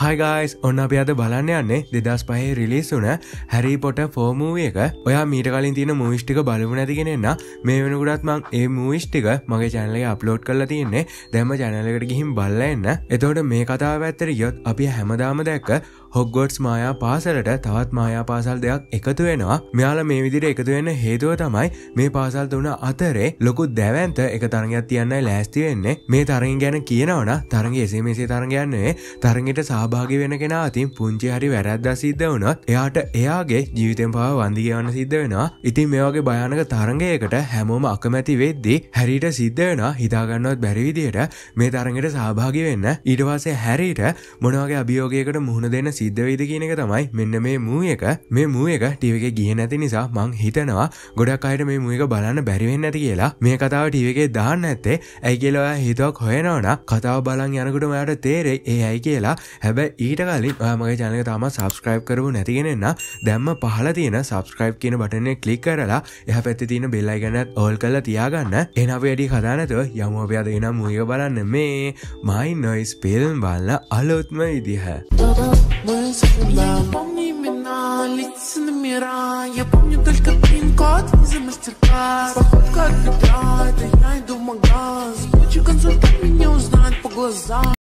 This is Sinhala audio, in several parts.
හයිගයිස් ඔන්න අපි අද බලන්න යන්නේ දෙදස් පහේ රිලිස් වුන හැරි පොට ෆෝමූුව එක ඔයා මීට කලින් තියෙන මූෂ්ටික බලපු නැතිගෙනෙන්න මේ වෙනකුටත් මං ඒ මූෂ්ටික මගේ චැනලේ අප්ලෝඩ් කරලා තියෙන්නේ දැම ජැනලකට ගිහිම් බල්ල එන්න එතෝට මේ කතාව ඇත්තර යොත් අපි හැමදාම දැක්ක හොග්ගොට්ස් මයා පාසලට තවත් මයා පාසල් දෙයක් එකතු වෙනවා මෙයාල මේ විදිර එකතු වෙන්න හේතුව තමයි මේ පාසල් දුන අතරේ ලොකු දැවන්ත එක තරගයක් තියන්නයි ලෑස්ති වෙන්නේ මේ තරගින් ගැන කියනවන තරගේ එසේමසේ තරගයන්නේ තරගට සහභාගි වෙන කෙන අතින් පුංචි හරි වැරද්ද සිද්ධ වුණොත් එයාට එයාගේ ජීවිතෙන් පව වන්දිගවන්න සිද්ධ වෙනවා ඉතින් මේවාගේ භයානක තරගයකට හැමෝම අකමැති වෙද්දී හැරිට සිද්ධ වෙන හිතාගන්නවත් බැරිවිදියට මේ තරගට සහභාගි වෙන්න ඉඩවාසේ හැරිට මොනවගේ අභියෝගයකට මුහුණ දෙන්න සි සිද්ධ වෙයිද කියනක තමයි මෙන්න මේ මූ එක මේ මූ එක ටිවක ගිය නැති නිසා මං හිතනවා ගොඩක් අයට මේ මුවක බලන්න බැරිවෙන්න ඇති කියලා මේ කතාව ටිවකේ දාන්න ඇත්තේ ඇයි කියලවා හිතක් හොයනවන කතාව බලන් යනකට මයට තේරෙයි ඒ ඇයි කියලා හැබැ ඊට කලින් මගේ ජනක තම සබස්ක්‍රයිබ් කරපු නැතිගෙනෙන්න දැම්ම පහල තියෙන සබස්ක්‍රයිබ් කියන බටනය කලික් කරලා එහ පැත්ති තියෙන බෙල්ලයිගන්නත් ඕල් කල්ල තියාගන්න එනව වැඩි කතානතුව යමෝපයාද එනම් මුයක බලන්න මේ මයි නොයිස් පෙල්ම් බල්ල අලොත්ම ඉදිහ. Мы Я не помню имена, летите номера Я помню только пин-код, виза, Походка от я иду магаз Куча консультант меня узнает по глазам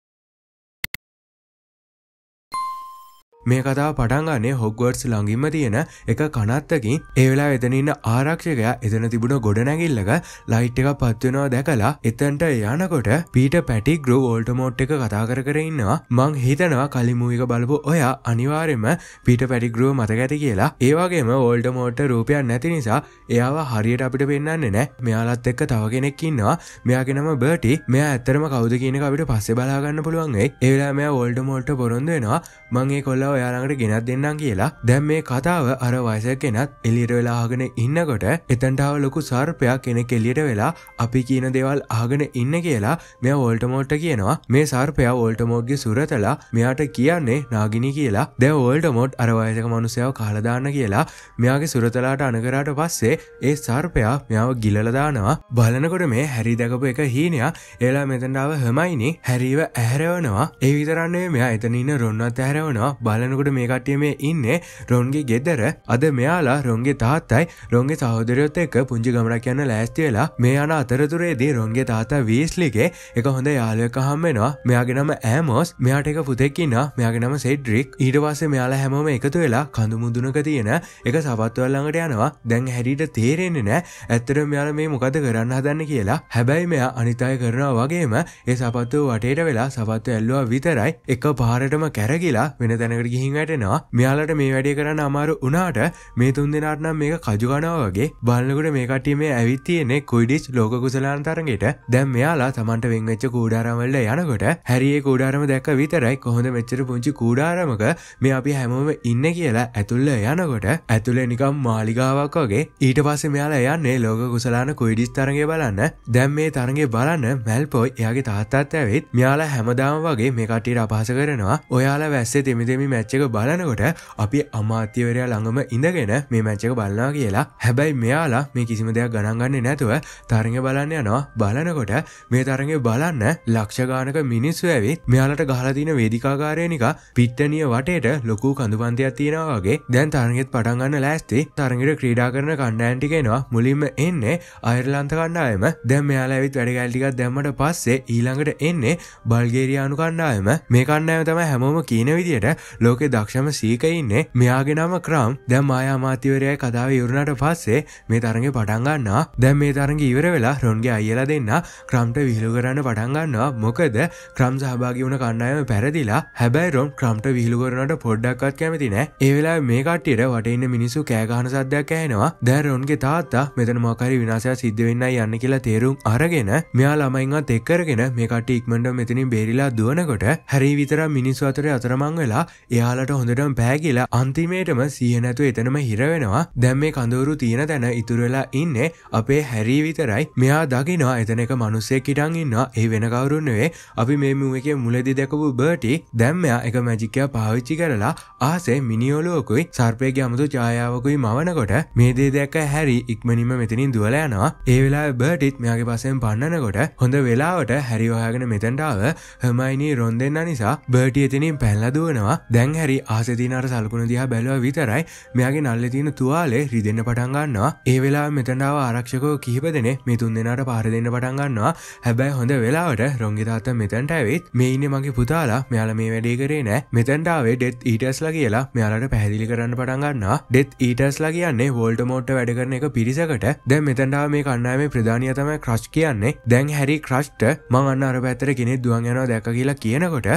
මේ කතා පටන්ගන්නේ හොක්වර්ඩ්ස් ළඟිම තියෙන එක කනත්තකින් ඒවෙලා එතනන්න ආරක්ෂකයා එතන තිබුණ ගොඩනැගිල්ලක ලයිට් එක පත්වෙනවා දැකලා එතන්ට යනකොට පීට පැටි ග්‍රෝ ෝල්ටමෝට් එක කතා කර කරඉන්නවා මං හිතනවා කලිමූික බලපු ඔයා අනිවාරෙම පිට පැටිග්‍රෝ මතකඇති කියලා ඒවාගේම ඕල්ටමෝට්ට රූපයක් නැති නිසා එයාව හරියට අපිට පෙන්න්න නෑ මෙයාලත් එක්ක තව කෙනෙක්කින්නවා මෙයාගෙනම බටි මෙයා ඇත්තරම කෞද කියනක අපිට පස්සේ බලාගන්න පුළුවන්ගේ ඒලා මෙයා ඕල්ඩමෝට්ට පොරොන්දෙනවා මංඒ කොල්ලා ඔයාලඟට ගෙනත් දෙන්නම් කියලා දැම් මේ කතාව අර වයස කෙනත් එලිට වෙලාහගෙන ඉන්නකොට එතන්ටාව ලොකු සර්පයක් කෙන කෙල්ලියට වෙලා අපි කියන දෙවල් ආගෙන ඉන්න කියලා මෙ ඕල්ටමෝට්ට කියනවා මේ සර්පයා ඕල්ටමෝඩ්ගේ සුරතලා මෙයාට කියන්නේ නාගිනි කියලා දැ ඕල්ටමෝට් අරවයසක මනුසයාව කාලදාන්න කියලා මෙයාගේ සුරතලාට අනකරාට පස්සේ ඒ සර්පයා මෙයාව ගිලලදානවා බලනකොට මේ හැරි දැකපු එක හීනයා එලා මෙතන්ඩාව හමයිනි හැරීව ඇහැරවනවා ඒ විතරන්නේ මෙයා එතනන්න රොන්නත් ඇහර යවනවා බලනකොට මේ කට්ටිය මේ ඉන්නේ රොන්ගේ ගෙදර අද මෙයාලා රොන්ගේ තාත්තයි රොන්ගේ සහෝදරයොත් එක්ක පුංචි ගමනක් යන්න ලෑස්තිවෙලා මේ යන අතරතුරේදී රොන්ගේ තාතා වීස්ලිගේ එක හොඳ යාලුවක හම්බෙනවා මෙයාගේ නම ඇමෝස් මෙයාට එක පුතෙක්කින්න මෙයාගේ නම සෙඩ්රික් ඊට පස්සේ මෙයාලා හැමෝම එකතු වෙලා කඳු මුදුනක තියෙන එක සපත්වල් ළඟට යනවා දැන් හැඩීට තේරෙන්නේ නෑ ඇත්තට මෙයාලා මේ මොකද කරන්න හදන්න කියලා හැබැයි මෙයා අනිතාය කරනවා වගේම ඒ සපත්තුව වටේට වෙලා සපත්තු ඇල්ලවා විතරයි එක පාරටම කැරගිලා වෙන තැනකට ගිහින් වැටෙනවා මෙයාලට මේ වැඩේ කරන්න අමාරු උනාට මේ තුන් දෙනාටනම් මේක කජුගනාවගේ බලන්නකට මේකටිය මේ ඇවිත්තියනෙ කොයිඩිච් ලෝක කුසලාන්තරගෙට දැම් මෙයාලා තමන්ට වෙංවෙච්ච කූඩාරමල්ල යනකොට හැරියේ කූඩාරම දැක්ක විතරයි කොහොඳ මෙච්චර පුංචි කූඩාරමක මේ අපි හැමෝම ඉන්න කියලා ඇතුල්ල යනකොට ඇතුළේ නිකම් මාලිගාවක් වගේ ඊට පස්සේ මෙයාලා යන්නේ ලෝක කුසලාන කොයිඩිස් තරගේ බලන්න දැම් මේ තරගේ බලන්න මැල්පොයි එයාගේ තාත්තාත් ඇවිත් මෙයාලා හැමදාම වගේ මේ කටියට අපහස කරනවා ඔයාලා වැස්සේ දෙමිදෙමි මැච්චක බලනකොට අපි අමාත්‍යවරයා ළඟම ඉඳගෙන මේ මැච්චක බලනා කියලා හැබැයි මෙයාලා මේ කිසිම දෙයක් ගණන්ගන්න නැතුව තරග බලන්න යනවා බලනකොට මේ තරගේ බලන්න ලක්ෂගානක මිනිස්සු ඇවිත් මෙයාලට ගහලතින වේදිකාකාරයනික පිට්ටනිය වටේට ලොකු කඳුපන්තයක් තියෙනවාගේ දැන් තරගෙත් පටන්ගන්න ලෑස්ති තරගට ක්‍රීඩා කරන කණ්ඩෑන්ටිකෙනවා මුලින්ම එන්නේ අයර්ලන්ත කණ්ඩායම දැම් මෙයාලා ඇවිත් වැඩගල්ටිකක් දැම්මට පස්සේ ඊළඟට එන්නේ බල්ගේරයානු කණ්ඩායම මේ කණ්ඩායම තම හැමෝම කියනවි විදියට ලෝකෙ දක්ෂම සීකඉන්නේ මෙයාගෙනම ක්‍රම් දැම් ආයාමාතිවරය කදාව යුරුණට පස්සේ මේ තරගේ පටන්ගන්නා දැම් මේ තරගේ ඉවර වෙලා රොන්ගේ අයලා දෙන්න ක්‍රම්ට විහිළු කරන්න පටන්ගන්නවා මොකද ක්‍රම් සහභාගි වුණ කණ්ඩායම පැරදිලා හැබැයි රොම් ක්‍රම්ට විහිළු කරනට පොඩ්ඩක්වත් කැමතින ඒවෙලා මේ කට්ටියට වටඉන්න මිනිසු කෑගහන සද්‍යයක් ඇනවා දැරොන්ගේ තාත්තා මෙතන මොකරි විනාසයක් සිද්ධ වෙන්න යන්න කියලා තේරුම් අරගෙන මෙයා ළමයින්වත් එක්කරගෙන මේ කට ඉක්මට මෙතනින් බේරිලා දුවනකොට හැරි විතර මිනිස් අතර අතරමං සටහන් වෙලා එයාලට හොඳටම පෑගිලා අන්තිමේටම සියනැතු එතනම හිරවෙනවා දැම් මේ කඳවරු තියෙන තැන ඉතුරලා ඉන්නේ අපේ හැරී විතරයි මෙයා දකිනවා එතනක මනුස්සේ කිටන් ඉන්න ඒ වෙන කවරුන්නවේ අපි මේ මුව එක මුලදි දැකපු බර්ටි දැම්මයා එක මැජිකයා පාවිච්චි කරලා ආසේ මිනිියෝලෝකුයි සර්පයගේ අමුතු ජායාවකුයි මවනකොට මේ දේ දැක්ක හැරි ඉක්මනිම මෙතනින් දුවලයනවා ඒ වෙලා බර්ටිත් මෙයාගේ පසෙන් පන්නනකොට හොඳ වෙලාවට හැරිවායාගෙන මෙතැන්ටාව හමයිනී රොන් දෙන්න නිසා බර්ටි එතිනින් පැල්ලද දුවනවා දැන් හැරි ආසතිනර සල්කුණ දිහා බැලව විතරයි මෙයාගේ නල්ල තියෙන තුවාලේ රිදන්න පටන්ගන්නවා ඒ වෙලා මෙතනාව ආරක්ෂකෝ කිහිප දෙන මේ තුන් දෙෙනට පාර දෙන්න පටන්ගන්නවා හැබැයි හොඳ වෙලාවට රොංගිතාත්ත මෙතැන්ට ඇවිත් මෙයින්න මගේ පුතාලා මෙයාල මේ වැඩේ කරේ නෑ මෙතැන්ටාවේ ඩෙත් ඊටස්ලා කියලා මෙයාලට පැහදිලි කරන්න පටන්ගන්නවා ඩෙත් ඊටස්ලා කියන්නේ වෝල්ට මෝට්ට වැඩරන එක පිරිසකට දැ මෙතැන්ටාව මේ කන්නාමේ ප්‍රධානය තමයි ක්‍රශ් කියන්නේ දැන් හැරි ක්‍රශ්ට මං අන්න අර පැත්තර කෙනෙ දුවන් යනවා දැක කියලා කියනකොට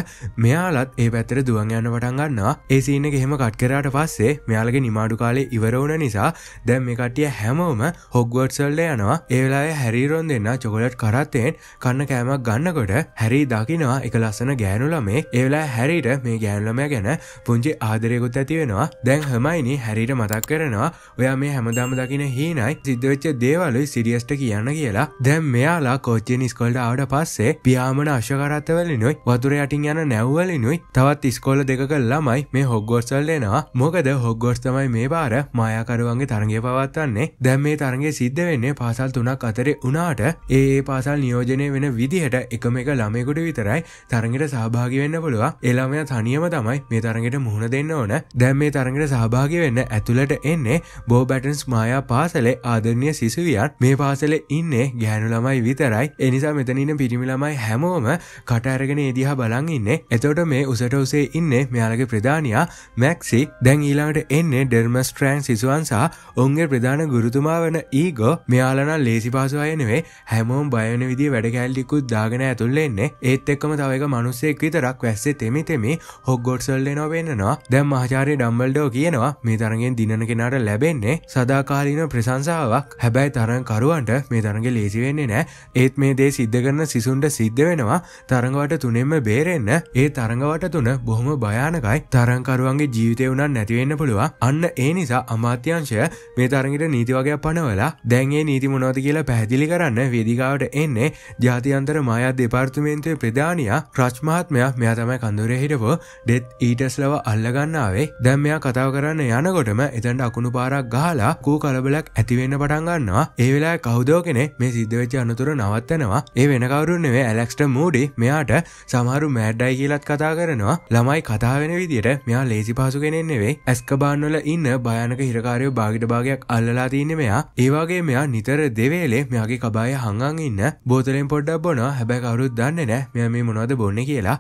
මෙයාලත් ඒ පැත්තර දුව දුවන් යන්න පටන් ගන්නවා ඒ සීන ගෙහෙම කට් කරාට පස්සේ මෙයාලගේ නිමාඩු කාලේ ඉවරවුන නිසා දැම් මේ කට්ටිය හැමෝම හොග්වර්ට්සල්ල යනවා ඒවෙලා හැරිරොන් දෙන්න චොකොලට් කරත්තයෙන් කන්න කෑමක් ගන්නකොට හැරි දකිනවා එක ලස්සන ගෑනුලමේ ඒවෙලා හැරිට මේ ගෑනුලමය ගැන පුංචි ආදරයකුත් ඇතිවෙනවා දැන් හමයිනි හැරිට මතක් කරනවා ඔයා මේ හැමදාම දකින හීනයි සිද්ධවෙච්ච දේවලුයි සිරියස්ට කියන්න කියලා දැම් මෙයාලා කෝච්චි නිස්කොල්ට ආවට පස්සේ පියාමන අශකරත්තවලිනුයි වතුර යටින් යන නැව්වලිනුයි තවත් ස්ක ස්කොල දෙකක ළමයි මේ හොග්ගෝස්සල් එනවා මොකද හොග්ගෝස් තමයි මේ බාර මායාකරුවන්ගේ තරගේ පවත්වන්නේ දැම් මේ තරගේ සිද්ධ වෙන්නේ පාසල් තුනක් අතරේ උනාට ඒ පාසල් නියෝජනය වෙන විදිහට එකම එක ළමයකුට විතරයි තරගට සහභාගි වෙන්න පුළුව එළමය තනියම තමයි මේ තරගට මුහුණ දෙන්න ඕන දැම් මේ තරගට සහභාගි වෙන්න ඇතුළට එන්නේ බෝ බැටන්ස් මායා පාසලේ ආදරණය සිසුවියන් මේ පාසලේ ඉන්නේ ගෑනු ළමයි විතරයි එනිසා මෙතනින පිරිමි ළමයි හැමෝම කටඇරගෙන ඒදිහා බලන් ඉන්න එතවට මේ උසට උසේ ඉන්න මෙයාලගේ ප්‍රධානයා මැක්සි දැන් ඊලාට එන්නේ ඩෙර්මස්ට්‍රෑන් සිසුවන් සහ ඔන්ගේ ප්‍රධාන ගුරුතුමා වන ඒගෝ මෙයාලන ලේසි පාසුවයනවේ හැමෝම් බයන විදි වැඩකෑල්ලිකුත් දාගෙන ඇතුල්ලෙන්නේ ඒත් එක්කම තවක මනුස්සෙක් විතරක් වැස්සේ තෙමිතෙමි හොක්ගොට්සල්ල නොවෙන්නවා දැම් මහචාරය ඩම්බල්ඩෝ කියනවා මේ තරගෙන් දිනන කෙනාට ලැබෙන්නේ සදාකාලීන ප්‍රසංසාවක් හැබැයි තරන් කරුවන්ට මේ තරගේ ලේසිවෙන්නේ නෑ ඒත් මේ දේ සිද්ධ කරන සිසුන්ට සිද්ධ වෙනවා තරඟවට තුනෙන්ම බේරෙන්න්න ඒ තරඟවට තුන බොහොම බොහොම භයානකයි තරංකරුවන්ගේ ජීවිතය වුණන් නැතිවෙන්න පුළුව අන්න ඒ නිසා අමාත්‍යංශය මේ තරගට නීතිවගේ පනවලා දැන්ගේ නීති මොනොති කියලා පැහදිලි කරන්න වේදිකාවට එන්නේ ජාතියන්තර මායා දෙපාර්තුමේන්තය ප්‍රධානයා ප්‍රශ්මාත්මයක් මෙයා තමයි කඳුරේ හිටපෝ ඩෙත් ඊටස්ලව අල්ලගන්නාවේ දැම් මෙයා කතාව කරන්න යනකොටම එතැන්ට අකුණු පාරක් ගහලා කූ කලබලක් ඇතිවෙන්න පටන්ගන්නවා ඒවෙලා කෞදෝ කෙනෙ මේ සිද්ධවෙච්ච අනතුර නවත්තනවා ඒ වෙනකවරුන්නෙ ඇලෙක්ට මූඩි මෙයාට සමහරු මෑඩ්ඩයි කියලත් කතා කරනවා ළමයි තමයි කතාාවෙන විදිට මෙයා ලේසි පාසු කෙනෙන්නෙවේ ඇස්කබාන්නොල ඉන්න භයනක හිරකාරයෝ භාගිට භාගයක් අල්ලලා තියන්න මෙයා ඒවාගේ මෙයා නිතර දෙවේලේ මෙයාගේ කබාය හංගන් ඉන්න බෝතලෙන් පොඩ්ඩක් බොන හැබැ කවරුත් දන්න නෑ මෙයා මේ මොනවද බොන්න කියලා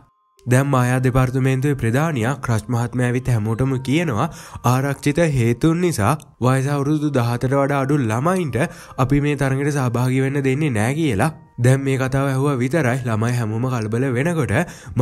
දැම් අයා දෙපාර්තුමේන්තුවේ ප්‍රධානයා ක්‍රශ් මහත්මය විත් හැමෝටම කියනවා ආරක්ෂිත හේතුන් නිසා වයසවුරුදු දහතට වඩා අඩු ළමයින්ට අපි මේ තරඟට සභාගි වෙන්න දෙන්නේ නෑ කියලා දැම් මේ කතාව ඇහුව විතරයි ළමයි හැමෝම කල්බල වෙනකොට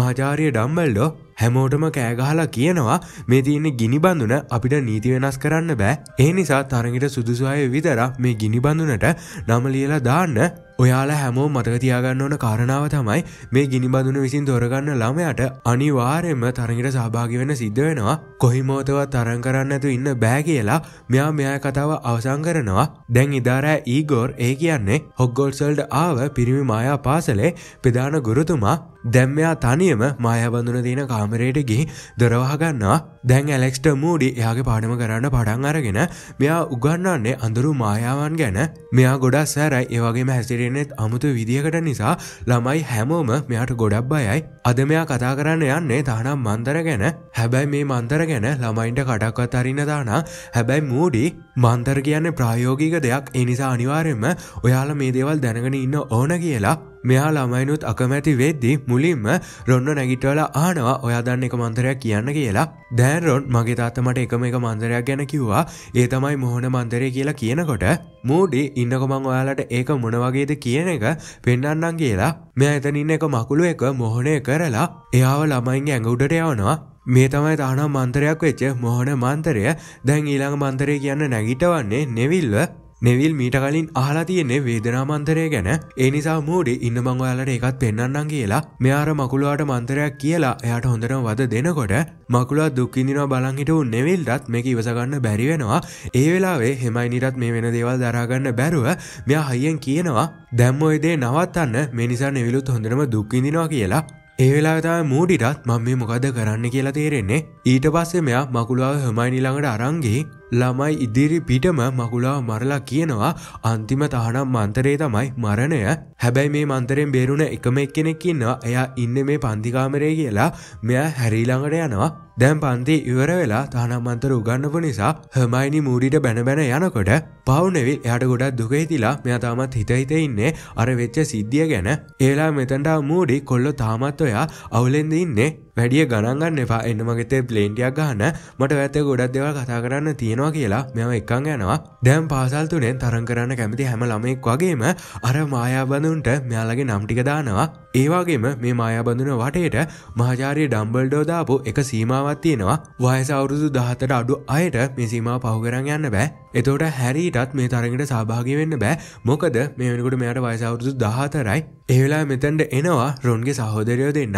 මහාචාරය ඩම්බල්ඩෝ හැමෝටම කෑගහලා කියනවා මේ තියන්නේ ගිනි බඳුන අපිට නීති වෙනස් කරන්න බෑ ඒ නිසා තරගට සුදුසුවය විතර මේ ගිනි බඳුනට නම ලියලා දාන්න ඔයාලා හැමෝ මතකතියාගන්න ඕන කාරණාව තමයි මේ ගිනිබඳුන විසින් දොරගන්න ළමයට අනිවාරෙන්ම තරඟට සභාගි වෙන සිද්ධ වෙනවා කොහිමෝතවත් තරන් කරන්න ඇතු ඉන්න බෑ කියලා මෙයා මෙයා කතාව අවසං කරනවා දැන් ඉදාරෑ ඊගෝර් ඒ කියන්නේ හොග්ගොල්සල්ඩ ආව පිරිමි මයා පාසලේ ප්‍රධාන ගුරුතුමා දැම්මයා තනියම මයබඳුන තියෙන කාමරයටගේ දොරවාගන්නවා දැන් ඇලෙක්ස්ට මූඩි එයාගේ පාඩම කරන්න පඩන් අරගෙන මෙයා උගන්නන්නේ අඳුරු මායාවන් ගැන මෙයා ගොඩක් සෑරයි ඒවගේම හැසිරෙනෙත් අමුතු විදිහකට නිසා ළමයි හැමෝම මෙයාට ගොඩක් බයයි අද මෙයා කතා කරන්න යන්නේ තානම් මන්තර ගැන හැබැයි මේ මන්තර ගැන ළමයින්ට කඩක්වත් අරින්න දානා හැබැයි මූඩි මන්තර කියන්නේ ප්‍රායෝගික දෙයක් එනිසා අනිවාරෙන්ම ඔයාලා මේ දේවල් දැනගෙන ඉන්න ඕන කියලා මෙයා ළමයිනුත් අකමැති වෙද්දි මුලින්ම රොන්න නැගිටවල ආනවා ඔයා දන්න එක මන්තරයක් කියන්න කියලා දැන් රොන් මගේ තාත්තමට එකම එක මන්දරයක් ගැන කිව්වා ඒ තමයි මොහොන මන්දරය කියලා කියනකොට මූඩි ඉන්නකොමං ඔයාලට ඒක මොනවගේද කියන එක පෙන්න්නන් කියලා මෙ ඇතනින්න එක මකුළු එක මොහොනය කරලා එයාව ළමයින්ගේ ඇඟුඩට යවනවා මේ තමයි තානම් මන්තරයක් වෙච්ච මොහොන මන්තරය දැන් ඊළඟ මන්තරය කියන්න නැගිටවන්නේ නෙවිල්ව නෙවිල් මීට කලින් අහලා තියන්නේ වේදනාමන්තරය ගැන ඒ නිසා මූඩි ඉන්න මංවයාලට එකත් පෙන්න්නන් කියලා මෙයාර මකුළුවාට මන්තරයක් කියලා එයට හොඳරම් වද දෙනකොට මකුලා දුක්කිදිනවා බලංහිට නෙවිල්ටත් මෙක ඉවසගන්න බැරිවෙනවා ඒ වෙලාවේ හෙමයි නිරත් මේ වෙන දේවල් දරාගන්න බැරුව මෙයා හයියෙන් කියනවා දැම්මොයිදේ නවත්තන්න මිනිසා නෙවිලුත් හොඳරම දුක්කිදිනවා කියලා ඒ වෙලාතා මූඩිටත් මං මේ මොකද කරන්න කියලා තේරෙන්නේ ඊට පස්සේ මෙයා මකුලාව හමයි නිළඟට අරංගේ ළමයි ඉදිරි පිටම මගුලා මරලා කියනවා අන්තිම තහනම් මන්තරේ තමයි මරණය හැබැයි මේ මන්තරෙන් බේරුණ එකම එක්කෙනෙක් ඉන්නවා එයා ඉන්න මේ පන්තිකාමරේ කියලා මෙයා හැරීළඟට යනවා දැම් පන්ති ඉවර වෙලා තහනම්මන්තර උගන්නපු නිසා හමයිනි මූඩිට බැනබැන යනකොට පවුනෙවිල් එයට ගොඩක් දුකහිතිලා මෙයා තාමත් හිතහිත ඉන්නේ අර වෙච්ච සිද්ධිය ගැන ඒලා මෙතන්ටා මූඩි කොල්ලො තාමත් ඔයා අවුලෙන්ද ඉන්නේ වැඩිය ගණන්ගන්න එපා එන්න මගතේ ප්ලේන්ටියක් ගහන්න මට ඇත ගොඩක් දෙවල් කතා කරන්න තියෙනවා කියලා මෙම එකං යනවා දැම් පාසල් තුනෙන් තරන් කරන්න කැමති හැම ළමෙක් වගේම අර මායාබඳුන්ට මෙයාලගේ නම්ටික දානවා ඒවාගේම මේ මායාබඳන වටේට මහාචාරය ඩම්බල්ඩෝදාපු එක සීමාවත් තියෙනවා වයස අවුරුදු දහතට අඩු අයට මේ සීමාව පහුකරන් යන්න බෑ එතෝට හැරීටත් මේ තරඟට සභාගි වෙන්න බෑ මොකද මේ වෙනකුට මෙයට වයසවුරුදු දහතරයි ඒවෙලා මෙතැන්ට එනවා රොන්ගේ සහෝදරයෝ දෙන්න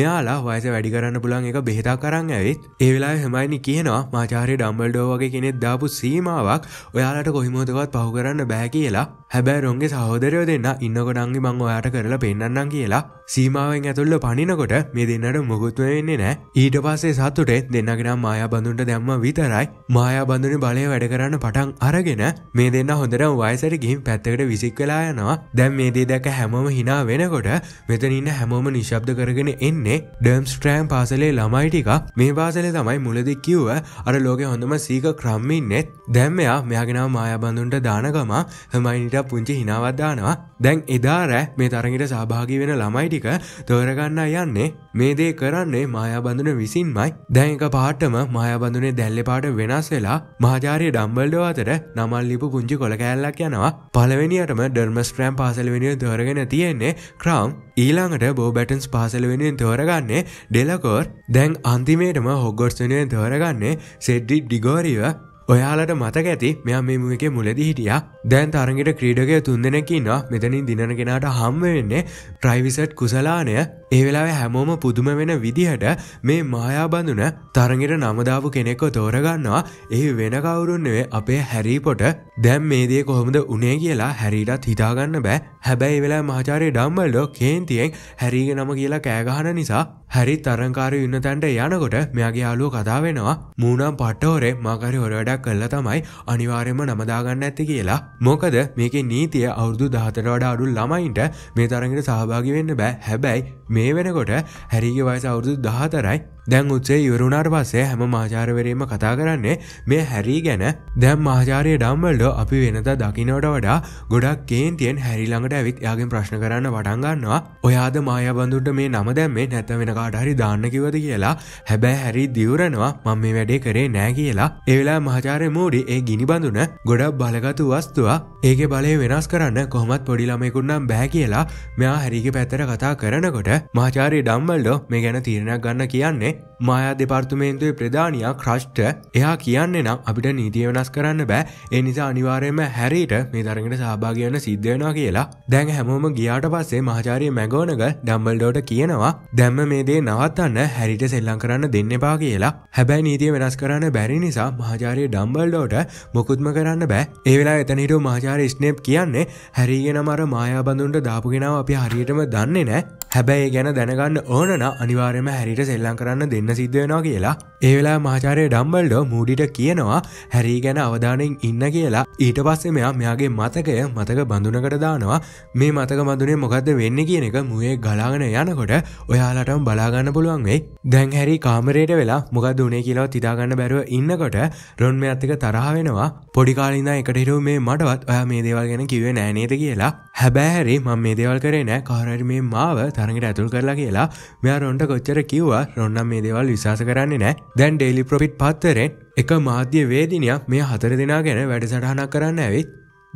මෙයාලා වයස වැඩි කරන්න පුළන් එක බෙහෙතා කරන්න ඇවිත් ඒවෙලා හෙමයිනි කියනවා මාචාරය ඩම්බල්ඩෝ වගේ කෙනෙක් දාපු සීමාවක් ඔයාලට කොහිමෝතකවත් පහු කරන්න බෑ කියලා හැබැ රොන්ගේ සහෝදරයෝ දෙන්න ඉන්නකොඩන්ගේ මං ඔයාට කරලා පෙන්න්නම් කියලා කියලා සීමාවෙන් ඇතුල්ල පනිනකොට මේ දෙන්නට මුකුත්ව වෙන්නේ නෑ ඊට පස්සේ සත්තුට දෙන්නගෙනම් මායා බඳුන්ට දැම්ම විතරයි මායා බඳුනි බලය වැඩ කරන්න පටන් අරගෙන මේ දෙන්න හොඳට වයසට ගිහින් පැත්තකට විසික් වෙලා යනවා දැන් මේ දේ දැක හැමෝම හිනා වෙනකොට මෙතන ඉන්න හැමෝම නිශ්ශබ්ද කරගෙන එන්නේ ඩර්ම් ස්ට්‍රෑම් පාසලේ ළමයි ටික මේ පාසලේ තමයි මුලදි කිව්ව අර ලෝකේ හොඳම සීක ක්‍රම් ඉන්නෙත් දැන් මෙයා මෙයාගෙනම මායා බඳුන්ට දාන ගම හර්මයිනිට පුංචි හිනාවක් දානවා දැන් එදා රෑ මේ තරඟට සහභාගී වෙන ළමයි ළමයිටික තෝරගන්න යන්නේ මේ දේ කරන්නේ මායාබඳුන විසින්මයි දැන් එක පාටම මායාබඳුනේ දැල්ලෙ පාට වෙනස් වෙලා මහාචාරය ඩම්බල්ඩෝ අතර නමල්ලිපු පුංචි කොළ කෑල්ලක් යනවා පළවෙනියටම ඩර්මස්ට්‍රෑම් පාසල වෙනුවෙන් තෝරගෙන තියෙන්නේ ක්‍රාම් ඊළඟට බෝබැටන්ස් පාසල වෙනුවෙන් තෝරගන්නේ ඩෙලකෝර් දැන් අන්තිමේටම හොගොට්ස් වෙනුවෙන් තෝරගන්නේ සෙඩ්ඩි ඩිගෝරිව ඔයාලට මතක ඇති මෙයා මෙම එක මුලදි හිටිය දැන් තරගෙට ක්‍රීඩකය තුන්දෙනකින්න මෙතනින් දිනගෙනට හම්ම වෙන්නේ ප්‍රයිවිසට් කුසලානය ඒ වෙලාව හැමෝම පුදුම වෙන විදිහට මේ මහයාබඳුන තරගෙට නමදාපු කෙනෙක්ව තෝරගන්නවා ඒ වෙන කවුරුන්නවේ අපේ හැරීපොට දැම් මේදේ කොහොමද උනේ කියලා හැරිටත් හිතාගන්න බෑ හැබැයි වෙලා මහචාරය ඩම්බල්ඩෝ කේන්තියෙන් හැරීග නම කියලා කෑගහන නිසා හැරි තරංකාර ඉන්න තැන්ට යනකොට මෙයාගේ යාලුව කතා වෙනවා මූනම් පට්ටෝරේ මාකරි හොරවැඩක් කල්ල තමයි අනිවාර්යම නමදාගන්න ඇති කියලා මොකද මේකේ නීතිය අවුරුදු දහතට වඩා අඩු ළමයින්ට මේ තරඟට සහභාගි වෙන්න බෑ හැබැයි මේ වෙනකොට හැරිගේ වයස අවුරුදු දහතරයි දැන් උත්සේ යුරුණාර් පස්සේ හැම මාචාරවරීම කතා කරන්නේ මේ හැරී ගැන දැම් මාචාරය ඩම්වල්ඩෝ අපි වෙනත දකිනවට වඩා ගොඩක් කේන්තියෙන් හැරිළඟට ඇවිත් යාගෙන් ප්‍රශ්න කරන්න වඩන්ගන්නවා ඔයාද මායබඳුට මේ නම දැම්මේ නැත වෙන කාටහරි දාන්න කිවද කියලා හැබැයි හැරි දියවරනවා මං මේ වැඩේ කරේ නෑ කියලා ඒවෙලා මහචාරය මෝඩි ඒ ගිනිබඳුන ගොඩක් බලගතු වස්තුවක් ඒක බලය වෙනස් කරන්න කොහොමත් පොඩිළමෙකුන්නම් බෑ කියලා මෙයා හැරිගේ පැත්තර කතා කරනකොට මාචාරය ඩම්වල්ඩෝ මේ ගැන තීරණයක් ගන්න කියන්නේ මායා දෙපර්තුමේන්තුවේ ප්‍රධානයා ක්‍රෂ්ට එයා කියන්නේ නම් අපිට නීතිය වෙනස් කරන්න බෑ ඒ නිසා අනිවාර්යයෙන්ම හැරීට මේ තරඟට සහභාගී වෙන්න සිද්ධ වෙනවා කියලා. දැන් හැමෝම ගියාට පස්සේ මහාචාර්ය මැගෝනගල් ඩම්බල්ඩෝට කියනවා දැම්ම මේ දේ නවත්තන්න හැරීට සෙල්ලම් කරන්න දෙන්න එපා කියලා. හැබැයි නීතිය වෙනස් කරන්න බැරි නිසා මහාචාර්ය ඩම්බල්ඩෝට මොකුත්ම කරන්න බෑ. ඒ වෙලාවේ එතන හිටපු මහාචාර්ය ස්නේප් කියන්නේ හැරීගෙන මර මායා බඳුන්ට දාපු කෙනාව අපි හරියටම දන්නේ නැහැ. හැබැයි ඒ ගැන දැනගන්න ඕන නම් අනිවාර්යයෙන්ම හැරීට සෙල්ලම් කරන්න කරන්න දෙන්න සිද්ධ වෙනවා කියලා ඒවෙලා මහාචාරය ඩම්බල්ඩෝ මූඩිට කියනවා හැරි ගැන අවධානෙන් ඉන්න කියලා ඊට පස්සේ මෙයා මෙයාගේ මතකය මතක බඳුනකට දානවා මේ මතක මඳුනේ මොකක්ද වෙන්න කියන එක මුවේ ගලාගෙන යනකොට ඔයාලටම බලාගන්න පුළුවන් වෙයි දැන් හැරි කාමරයට වෙලා මොකද උනේ කියලා තිදාගන්න බැරුව ඉන්නකොට රොන් මෙයත් එක තරහ වෙනවා පොඩි කාලින්දා එකට හිරුව මේ මටවත් ඔයා මේ දේවල් ගැන කිව්වේ නෑ නේද කියලා හැබෑරේ මං මේ දේවල් කරේ නෑ කාරරි මේ මාව තරඟට ඇතුල් කරලා කියලා මෙයා රොන්ට කොච්චර කිව්වා රොන්නම් මේ දේවල් විශවාස කරන්නේ නෑ දැන් ඩෙලි ප්‍රොපිට් පත්තරෙන් එක මාධ්‍ය වේදිනයක් මේ හතර දෙනා ගැන වැඩසටහනක් කරන්න ඇවිත්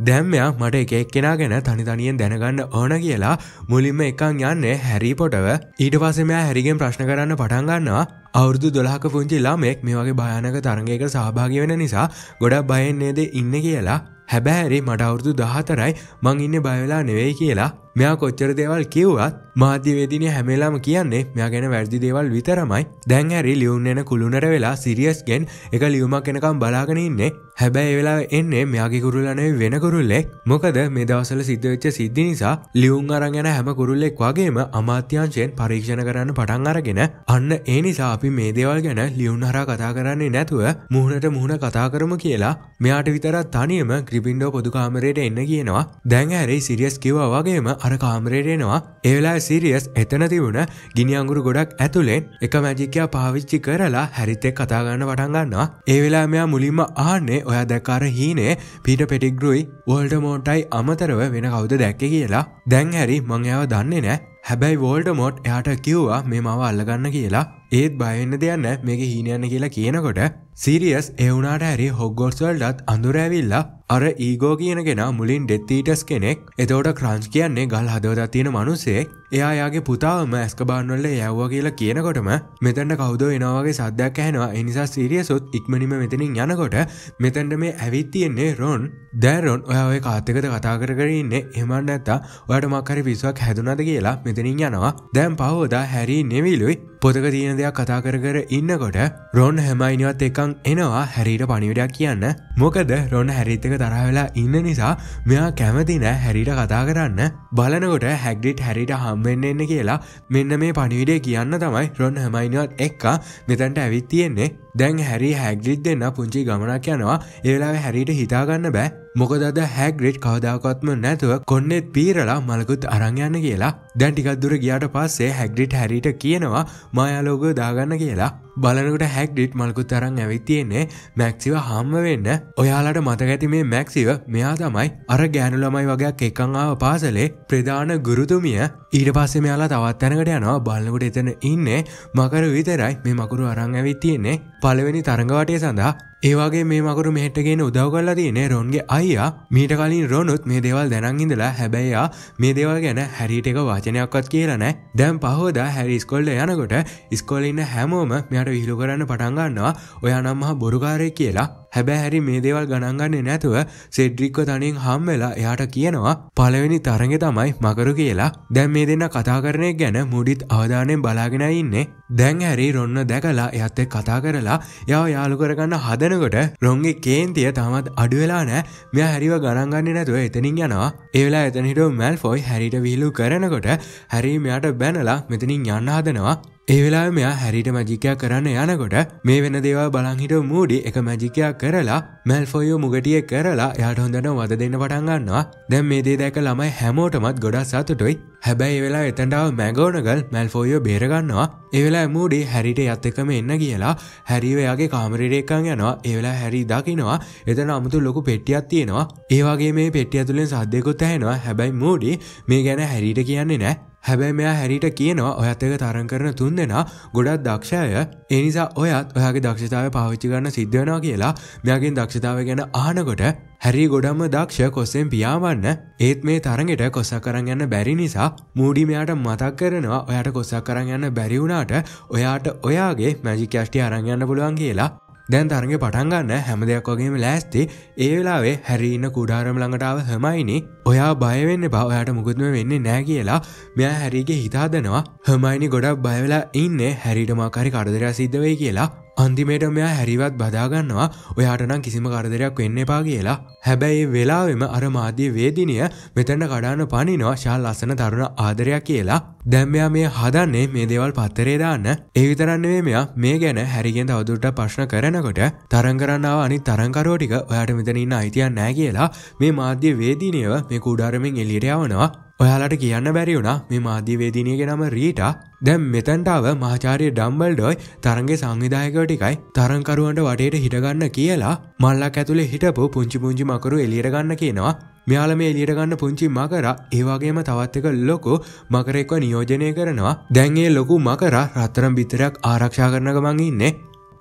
දැම්මයා මට එකෙක් කෙනා ගැන තනිතනියෙන් දැනගන්න ඕන කියලා මුලින්ම එකන් යන්නේ හැරී පොටව ඊට පසෙමයා හැරිගෙන් ප්‍රශ්න කරන්න පටන්ගන්නවා අවුරදු දොලාක පුංචි ලාමෙක් මේ වගේ භයානක තරගයක සහභාගි වෙන නිසා ගොඩක් බයෙන් නේද ඉන්න කියලා හැබෑරේ මට අවුරුදු දහතරයි මං ඉන්න බයවෙලා නෙවෙයි කියලා මෙයා කොච්චර දේවල් කිව්වත් මාධ්‍යවේදිනය හැමලාම කියන්නේ මෙයා ගැන වැරදි දේවල් විතරමයි දැන් හැරි ලියුන්ෙන කුළුණර වෙලා සිරියස්ගෙන් එක ලියුමක් කෙනකම් බලාගෙන ඉන්නේ හැබැයි වෙලා එන්නේ මෙයාගේ කුරුල්ලනේ වෙන කුරුල්ලෙක් මොකද මේ දවසල සිද්ධවෙච්ච සිද්ධි නිසා ලියුම් අරන් යන හැම කුරුල්ලෙක් වගේම අමාත්‍යංශයෙන් පරීක්ෂණ කරන්න පටන් අරගෙන අන්න ඒ නිසා අපි මේ දේවල් ගැන ලියුන් හරා කතා කරන්නේ නැතුව මුහුණට මුහුණ කතා කරමු කියලා මෙයාට විතරත් තනියම ග්‍රිපින්ඩෝ පොදුකාමරයට එන්න කියනවා දැන් හැරි සිරියස් කිව්වා වගේම අර කාමරේටේනවා ඒවෙලා සිරියස් එතන තිවුණ ගිනිියංගුරු ගොඩක් ඇතුළෙන් එක මැජිකයා පාවිච්චි කරලා හැරිතෙක් කතාගන්න වටන්ගන්නවා ඒවෙලා මෙයා මුලින්ම ආන්නේ ඔයා දැකාර හීනේ පිට පෙටිග්‍රුයි වෝල්ඩ මෝටයි අමතරව වෙන කවුද දැක්ක කියලා දැන් හැරි මංයාව දන්නේ නෑ හැබැයි වෝල්ඩ මෝට් එයාට කිව්වා මේ මව අල්ලගන්න කියලා ඒත් බයවෙන්න දෙයන්න මේක හීනයන්න කියලා කියනකොට සිරියස් එවුනාට ඇරි හොග්ගොස්වල්ටත් අඳුරඇවිල්ලා අර ඒගෝ කියනගෙන මුලින් ඩෙත්තීටස් කෙනෙක් එතෝට ක්‍රංච් කියන්නේ ගල් හදවදත් තියෙන මනුසේ එයායාගේ පුතාවම ඇස්කබාන්වල්ල යව්වා කියලා කියනකොටම මෙතැන්ට කවුද එනවාගේ සද්‍යයක් ඇහෙනවා එනිසා සිරියසොත් ඉක්මනිම මෙතනින් යනකොට මෙතැන්ට මේ ඇවිත් තියෙන්නේ රොන් දැරොන් ඔය කාත්තකත කතා කරකරන්න එමන් ඇත්තා ඔට මක්කර විස්වක් හැදුනද කියලා මෙතනින් යනවා දැම් පහෝදා හැරී නෙවිලුයි පොතක තියෙන දෙයක් කතා කර කර ඉන්නකොට රොන් හැමයිනිවත් එක් නිකං එනවා හැරිට පනිවිඩක් කියන්න මොකද රොන්න හැරිත්තක තරහවෙලා ඉන්න නිසා මෙයා කැමති නෑ හැරිට කතා කරන්න බලනකොට හැග්ඩිට් හැරිට හම්බෙන්න්න එන්න කියලා මෙන්න මේ පනිවිඩේ කියන්න තමයි රොන් හමයිනුවත් එක්ක මෙතැන්ට ඇවිත් තියෙන්නේ දැන් හැරි හැග්‍රිට් දෙන්න පුංචි ගමනක් යනවා ඒලාව හැරිට හිතාගන්න බෑ මොකදද හැග්‍රිට් කවදාවකත්ම නැතුව කොන්නෙත් පීරලා මලකුත් අරංයන්න කියලා දැන් ටිකත්දුර ගියාට පස්සේ හැග්‍රිට් හැරිට කියනවා මයාලෝග දාගන්න කියලා බලනකට හැක්ඩිට් මල්කුත් තරන් ඇවිත්තියෙන්නේ මැක්සිව හම්ම වෙන්න ඔයාලට මතකඇති මේ මැක්සිව මෙයා තමයි අර ගෑනුලමයි වගේයක් එකංආාව පාසලේ ප්‍රධාන ගුරුතුමිය ඊට පස්සේ මෙයාලා තවත් තැනකට යනවා බලන්නකට එතන ඉන්නේ මකර විතරයි මේ මකුරු අරං ඇවිත්තියෙන්නේ පළවෙනි තරඟවටය සඳහා ඒවාගේ මේ මකරු මෙහටගෙන උදව් කල්ලා තියනේ රොන්ගේ අයියා මීට කලින් රොනුත් මේ දේවල් දැනංඉඳලා හැබැයියා මේ දේවල් ගැන හැරිට එක වචනයක්වත් කියලනෑ දැම් පහෝදා හැරි ස්කොල්ල යනකොට ස්කොලින්න හැමෝම මෙයට විහිළු කරන්න පටන්ගන්නවා ඔයනම්මහ බොරුකාරය කියලා හැබැ හැරි මේ දේවල් ගණන්ගන්නේ නැතුව සෙඩ්රික්ව තනින් හම් වෙලා එයාට කියනවා පළවෙනි තරගෙ තමයි මකරු කියලා දැන් මේ දෙන්න කතා කරනය ගැන මුඩිත් අවධානයෙන් බලාගෙන ඉන්නේ දැන් හැරි රොන්න දැකලා එයත් එක් කතා කරලා යව යාලු කරගන්න හදන වෙනකොට රොන්ගේ කේන්තිය තාමත් අඩුවෙලා නෑ මෙයා හැරිව ගණන්ගන්න නැතුව එතනින් යනවා ඒවෙලා එතනිට මැල්ෆොයි හැරිට විහිලු කරනකොට හැරි මෙයාට බැනලා මෙතනින් යන්න හදනවා ඒවෙලා මෙයා හැරිට මජිකයක් කරන්න යනකොට මේ වෙන දේවා බලංහිට මූඩි එක මැජිකයක් කරලා මැල්ෆොයෝ මුගටිය කරලා යාට හොඳන වද දෙන්න පටන්ගන්නවා දැම් මේ දේ දැක ළමයි හැමෝටමත් ගොඩා සතුටුයි හැබැයි වෙලා එතැඩාව මැගෝනගල් මැල්ෆෝයෝ බේරගන්නවා ඒවෙලා මූඩි හැරිට යත් එකම එන්න කියලා හැරිවයාගේ කාමරේරේකං යනවා ඒවෙලා හැරි දකිනවා එතන අමුතු ලොකු පෙට්ටියක් තියෙනවා ඒවාගේ මේ පෙට්ටිය තුළින් සද්දෙකුත් ඇහෙනවා හැබැයි මූඩි මේ ගැන හැරිට කියන්නේ නෑ හැබැයි මෙයා හැරිට කියනවා ඔයත් එක තරන් කරන තුන් දෙෙනා ගොඩත් දක්ෂය එනිසා ඔයත් ඔයාගේ දක්ෂතාව පාවිච්චි කරන්න සිද්ධනා කියලා මෙයාගෙන් දක්ෂතාව ගැන ආනකොට හැරි ගොඩම්ම දක්ෂ කොස්සෙන් පියාවන්න ඒත් මේ තරගෙට කොසක් කරන්න යන්න බැරි නිසා මූඩිමයාට මතක් කරනවා ඔයාට කොසක් කරන්න යන්න බැරිවුණාට ඔයාට ඔයාගේ මැජිකෑෂ්ටි අරං යන්න පුළුවන් කියලා දැන් තරගේ පටන්ගන්න හැම දෙයක් වගේම ලෑස්තේ ඒ වෙලාවේ හැරීන්න කුඩාරම ළඟටාව හමයිනි ඔයා බයවෙන්න බවයාට මුකුත්ම වෙන්නේ නෑ කියලා මෙයා හැරිගේ හිතාදනවා හමයිනි ගොඩක් බයවෙලා ඉන්න හැරිටමාකාරි කඩදරා සිද්ධවයි කියලා අන්තිමේට මෙයා හැරිවත් බදාගන්නවා ඔයාටනම් කිසිම කරදරයක් වෙන්න එපා කියලා හැබැයි වෙලාවෙම අර මාධ්‍ය වේදිනිය මෙතැන්න කඩාන පනිනවා ශාල් අසන තරුණ ආදරයක් කියලා දැම්මයා මේ හදන්නේ මේ දේවල් පත්තරේ දාන්න ඒවිතරන්නේ මෙයා මේ ගැන හැරිගෙන් තවදුරට ප්‍රශ්න කරනකොට තරන් කරන්නාව අනි තරංකරෝ ටික ඔයාට මෙතනන්න අයිතියන් නෑ කියලා මේ මාධ්‍ය වේදිනියව මේ කූඩාරමෙන් එලියට යවනවා ඔයාලට කියන්න බැරිවුණා මේ මාධ්‍යවේදිනියගේ නම රීට දැම් මෙතැන්ටාව මහාචාරය ඩම්බල්ඩොයි තරන්ගේ සංවිධායකව ටිකයි තරංකරුවන්ට වටේට හිටගන්න කියලා මල්ලක් ඇතුළේ හිටපු පුංචි පුංචි මකරු එලියරගන්න කියනවා මෙයාල මේ එලියටගන්න පුංචි මකර ඒවාගේම තවත් එක ලොකු මකරෙක්ව නියෝජනය කරනවා දැන්ගේ ලොකු මකර රත්තරම් බිතරයක් ආරක්ෂා කරන ගමන් ඉන්නේ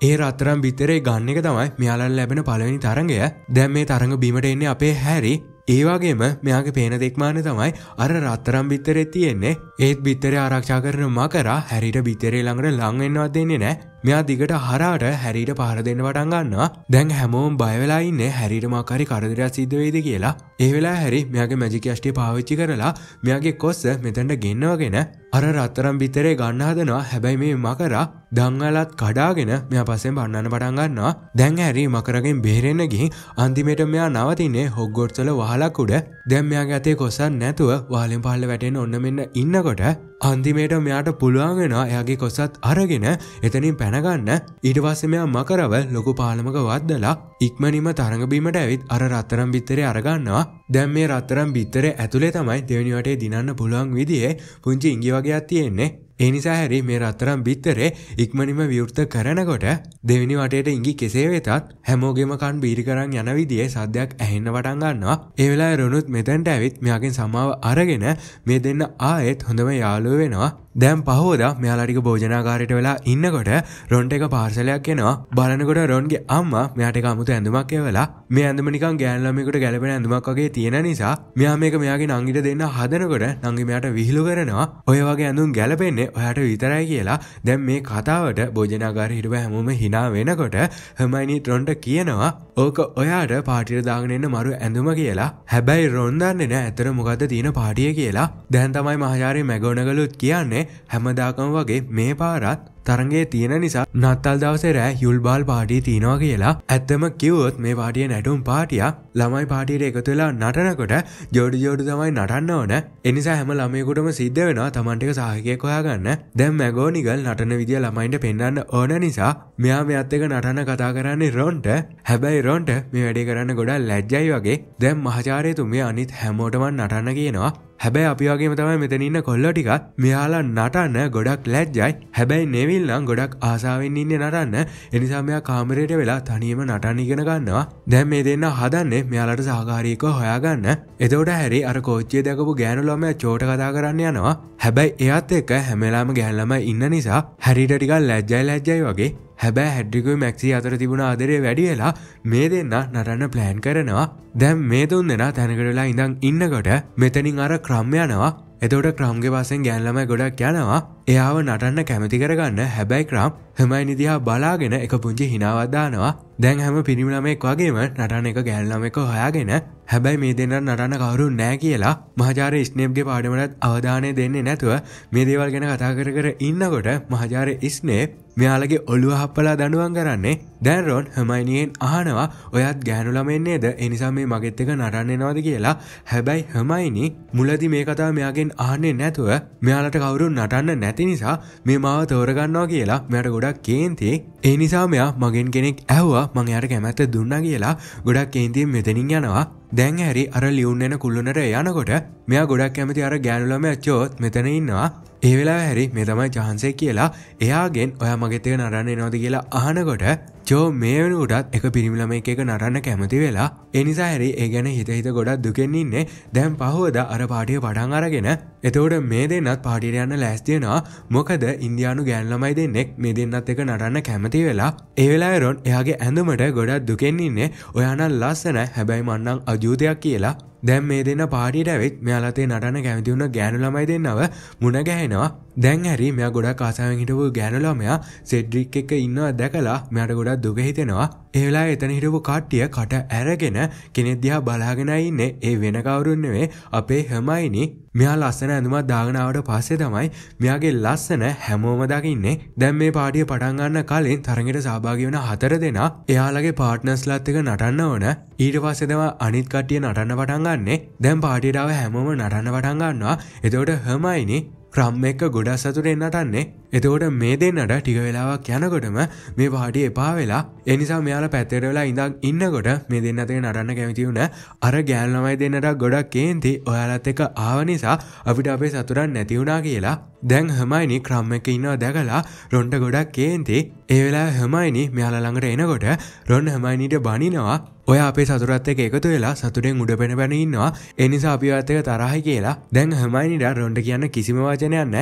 ඒ රත්තරම් බිතරේ ගන්න එක තමයි මෙයාලල් ලැබෙන පලවෙනි තරගය දැම් මේ තරඟ බීමට එන්නේ අපේ හැරි ඒවාගේම මෙයාගේ පේන දෙක්මාන තමයි අර රත්තරම් බිත්තරෙ තියෙන්නේ ඒත් බිත්තර ආරක්ෂා කරන මකර හැරිට බිතරේ ළඟට ලංවෙන්නවා දෙන්නේ නෑ මෙයා දිගට හරාට හැරිට පහර දෙන්න වටන් ගන්නවා දැන් හැමෝම් බයවෙලායින්න හැරිට මකාරි කරදරයක් සිද්ධවේද කියලා ඒවෙලා හැරි මෙයාගේ මැජිකෂ්ටි පාවිච්චි කරලා මෙයාගේ කොස්ස මෙතැන්ට ගෙන්නවගෙන අර රත්තරම් බිතරේ ගන්නහදනවා හැබැයි මේ මකරා දංගලත් කඩාගෙන මෙයා පසෙන් බන්නන්න පටන් ගන්නවා දැන් හැරි මකරගෙන් බේරෙන්න ගිහින් අන්තිමට මෙයා නවතින්නේ හොග්ගොට්සල වහලක් උඩ දැන් මෙයාගේ ඇතේ කොසන් නැතුව වාලෙන් පහල වැටෙන් ඔන්න මෙන්න ඉන්නකොට අන්තිමේට මෙයාට පුළුවන්ගෙන එයාගේ කොසත් අරගෙන එතනින් පැන දැනගන්න ඉඩවාසමයා මකරව ලොකු පාලමක වද්දලා ඉක්මනිම තරඟබීමට ඇවිත් අර රත්තරම් බිත්තරේ අරගන්නවා දැම් මේ රත්තරම් බිත්තරේ ඇතුළේ තමයි දෙවනිවටේ දිනන්න පුළුවන් විදිේ පුංචි ඉංගි වගේයක් තියෙන්නේ එනිසා හැරි මේ රත්තරම් බිත්තරේ ඉක්මනිම විවෘත කරනකොට දෙවිනි වටේට ඉංගි කෙසේ වෙතත් හැමෝගෙම කන් බීරි කරන් යන විදිහේ සද්දයක් ඇහෙන්න වටන් ගන්නවා. ඒ වෙලාවේ රොනුත් මෙතෙන්ට ඇවිත් මෙයාගෙන් සමාව අරගෙන මේ දෙන්න ආයෙත් හොඳම යාළුවෝ වෙනවා. දැම් පහෝද මෙයාලටික භෝජනාකාරයට වෙලා ඉන්නකොට රොන්ට එක පාර්සලයක් එනවා බලනකොට රොන්ගේ අම්ම මෙයාටක අමුතු ඇඳුමක් එවලා මේ ඇඳමනිකන් ගෑන්ලමිකට ගැලපෙන ඇඳුමක් වගේ තියෙන නිසා මෙයා මේක මෙයාගේ නංගිට දෙන්න හදනකොට නංගි මෙයාට විහිළු කරනවා ඔය වගේ ඇඳුම් ගැලපෙන්නේ ඔයාට විතරයි කියලා දැන් මේ කතාවට භෝජනාකාර හිටුව හැමෝම හිනා වෙනකොට හමයිනි රොන්ට කියනවා ඕක ඔයාට පාටිර දාගෙන එන්න මරු ඇඳුම කියලා හැබැයි රොන්දන්නේ නෑ ඇතර මොකද තියෙන පාටිය කියලා දැන් තමයි මහාචාරය මැගෝනගලුත් කියන්නේ හැමදාකම වගේ මේ පාරත් තරගේ තියෙන නිසා නත්තල් දවසේ රෑ යුල්බාල් පාඩිය තියෙනවා කියලා ඇත්තම කිව්වොත් මේ පාටිය නැටුම් පාටියක් ළමයි පාටියට එකතුලා නටනකොට ජෝඩි ජෝඩු තමයි නටන්න ඕන එනිසා හැම ළමයකුටම සිද්ධ වෙනවා තමන්ටික සාහකයක් හොයාගන්න දැම් මැගෝනිගල් නටන විදිිය ළමයින්ට පෙන්න්න ඕන නිසා මෙයා මෙත් එක නටන්න කතා කරන්නේ රොන්ට හැබැයි රොන්ට මේ වැඩේ කරන්න ගොඩා ලැජ්ජයි වගේ දැම් මහචාරයතුමේ අනිත් හැමෝටමන් නටන්න කියනවා හැබැයි අපි වගේ තමයි මෙතනන්න කොල්ලොටිකත් මෙයාලා නටන්න ගොඩක් ලැජ්ජයි හැබැයි නෙව ඇවිල්ලං ගොඩක් ආසාාවෙන් ඉන්න නටන්න එනිසාමයා කාමරයට වෙලා තනියම නටනිගෙන ගන්නවා දැම් මේ දෙන්න හදන්නේ මෙයාලට සාකාරීක හොයාගන්න එතවට හැරි අර කෝච්චිය දැකපු ගෑනුලොම චෝට කතා කරන්න යනවා හැබැයි එයත් එක හැමලාම ගැල්ලම ඉන්න නිසා හැරිටටිකල් ලැජ්ජයි ලැජ්ජයි වගේ හැබැ හැඩ්ඩිකුයි මැක්සි අතර තිබුණ අදරේ වැඩියලා මේ දෙන්න නටන්න ප්ලෑන් කරනවා දැම් මේ තුන් දෙෙන තැනකටලා ඉඳං ඉන්නකොට මෙතනින් අර ක්‍රම්යනවා එතෝට ක්‍රම්ගේ පසෙන් ගැන්ලම ගොඩක් යනවා එයාව නටන්න කැමති කරගන්න හැබැයි ක්‍රම් හමයි නිදිහා බලාගෙන එක පුංචි හිනාවත්දානවා දැන් හැම පිරිමිණමෙක් වගේම නටන එක ගැල්ලමෙක හොයාගෙන හැබැයි මේ දෙන්න නටන්න කවරු නෑ කියලා මහජාර ස්නේප්ගේ පාඩමටත් අවධානය දෙන්නේ නැතුව මේ දේවල් ගැන කතා කර කර ඉන්නකොට මහජාර ස්නේප් මෙයාලගේ ඔළුව හප්පලා දඩුවන් කරන්නේ දැන්රෝන් හමයිනියෙන් අහනවා ඔයත් ගෑනුලමෙන්නේද එනිසා මේ මගෙත් එක නටන්නේ නවද කියලා හැබැයි හමයිනි මුලදි මේ කතා මෙයාගෙන් ආන්නේ නැතුව මෙයාලට කවුරු නටන්න නැති නැති නිසා මේ මාව තෝරගන්නවා කියලා මෙයට ගොඩක් කේන්තිේ ඒ නිසා මෙයා මගෙන් කෙනෙක් ඇහවා මං යට කැමැත්ත දුන්න කියලා ගොඩක් කේන්තියෙන් මෙතනින් යනවා දැන් හැරි අර ලියුන්නෙන කුල්ලනට යනකොට මෙයා ගොඩක් කැමති අර ගෑනුලම චෝත් මෙතන ඉන්නවා ඒ වෙලා හැරි මේ තමයි ජහන්සේ කියලා එයාගෙන් ඔය මගෙතක නරන්න නොද කියලා අහනකොට චෝ මේ වනුටත් එක පිරිමිලම එක නරන්න කැමති වෙලා එනිසා හැරි ඒ ගැන හිතහිත ගොඩක් දුකෙන්ඉන්නේ දැම් පහෝද අර පාටිය පඩන් අරගෙන එතවට මේ දෙන්නත් පාටිට යන්න ලෑස්තියෙනවා මොකද ඉන්දයානු ගෑන්ලමයි දෙන්නෙක් මේ දෙන්නත් එක නරන්න කැමති වෙලා ඒවෙලා රොන් එයාගේ ඇඳමට ගොඩක් දුකෙන්ඉන්නේ ඔයානල් ලස්සන හැබැයි මන්නම් අජ යුදයක් කියලා දැන් මේ දෙන්න පාටියට ඇවිත් මෙයාලතේ නටන කැමතිවුණ ගෑනු ළමයි දෙන්නව මුණ ගැහෙනවා දැන් හැරි මෙයා ගොඩක් ආසාවෙන් හිටපු ගෑනු ළමයා සෙඩ්රික් එක ඉන්නවා දැකලා මෙයාට ගොඩක් දුක හිතෙනවා ඒ වෙලාවේ එතන හිටපු කට්ටිය කට ඇරගෙන කෙනෙක් දිහා බලාගෙන ඉන්නේ ඒ වෙන කවුරුන් නෙවෙයි අපේ හැමයිනි මෙයා ලස්සන ඇඳුමක් දාගෙන ආවට පස්සේ තමයි මෙයාගේ ලස්සන හැමෝම දකින්නේ දැන් මේ පාටිය පටන් ගන්න කලින් තරඟයට සහභාගී වෙන හතර දෙනා එයාලගේ පාර්ට්නර්ස්ලාත් එක්ක නටන්න ඕන ඊට පස්සේ තමයි අනිත් කට්ටිය නටන්න පටන් ගන්නේ දැම් පාටිටාව හැමම නටන්න වටන්ගන්නවා එතවට හමයිනි ක්‍රම් එක්ක ගොඩා සතුරෙන් නටන්නේ එතකොට මේ දෙන්නට ටික වෙලාවක් යනකොටම මේ වාඩි එපා වෙලා එනිසා මෙයාල පැත්තට වෙලා ඉඳක් ඉන්නකොට මේ දෙන්න අතේ නටන්න කැමති වුණ අර ගෑල් ළමයි දෙන්නට ගොඩක් කේන්ති ඔයාලත් එක ආව නිසා අපිට අපේ සතුරන් නැති වුණා කියලා දැන් හමයිනි ක්‍රම් එක ඉන්නවා දැකලා රොන්ට ගොඩක් කේන්ති ඒ වෙලා හමයිනි මෙයාල ළඟට එනකොට රොන් හමයිනිට බනිනවා ඔය අපේ සතුරත් එක එකතු වෙලා සතුරෙන් උඩ පෙන පැනඉන්නවා එනිසා අපිවත්තක තරහයි කියලා දැන් හමයිනිට රොන්ට කියන්න කිසිම වචනයන්න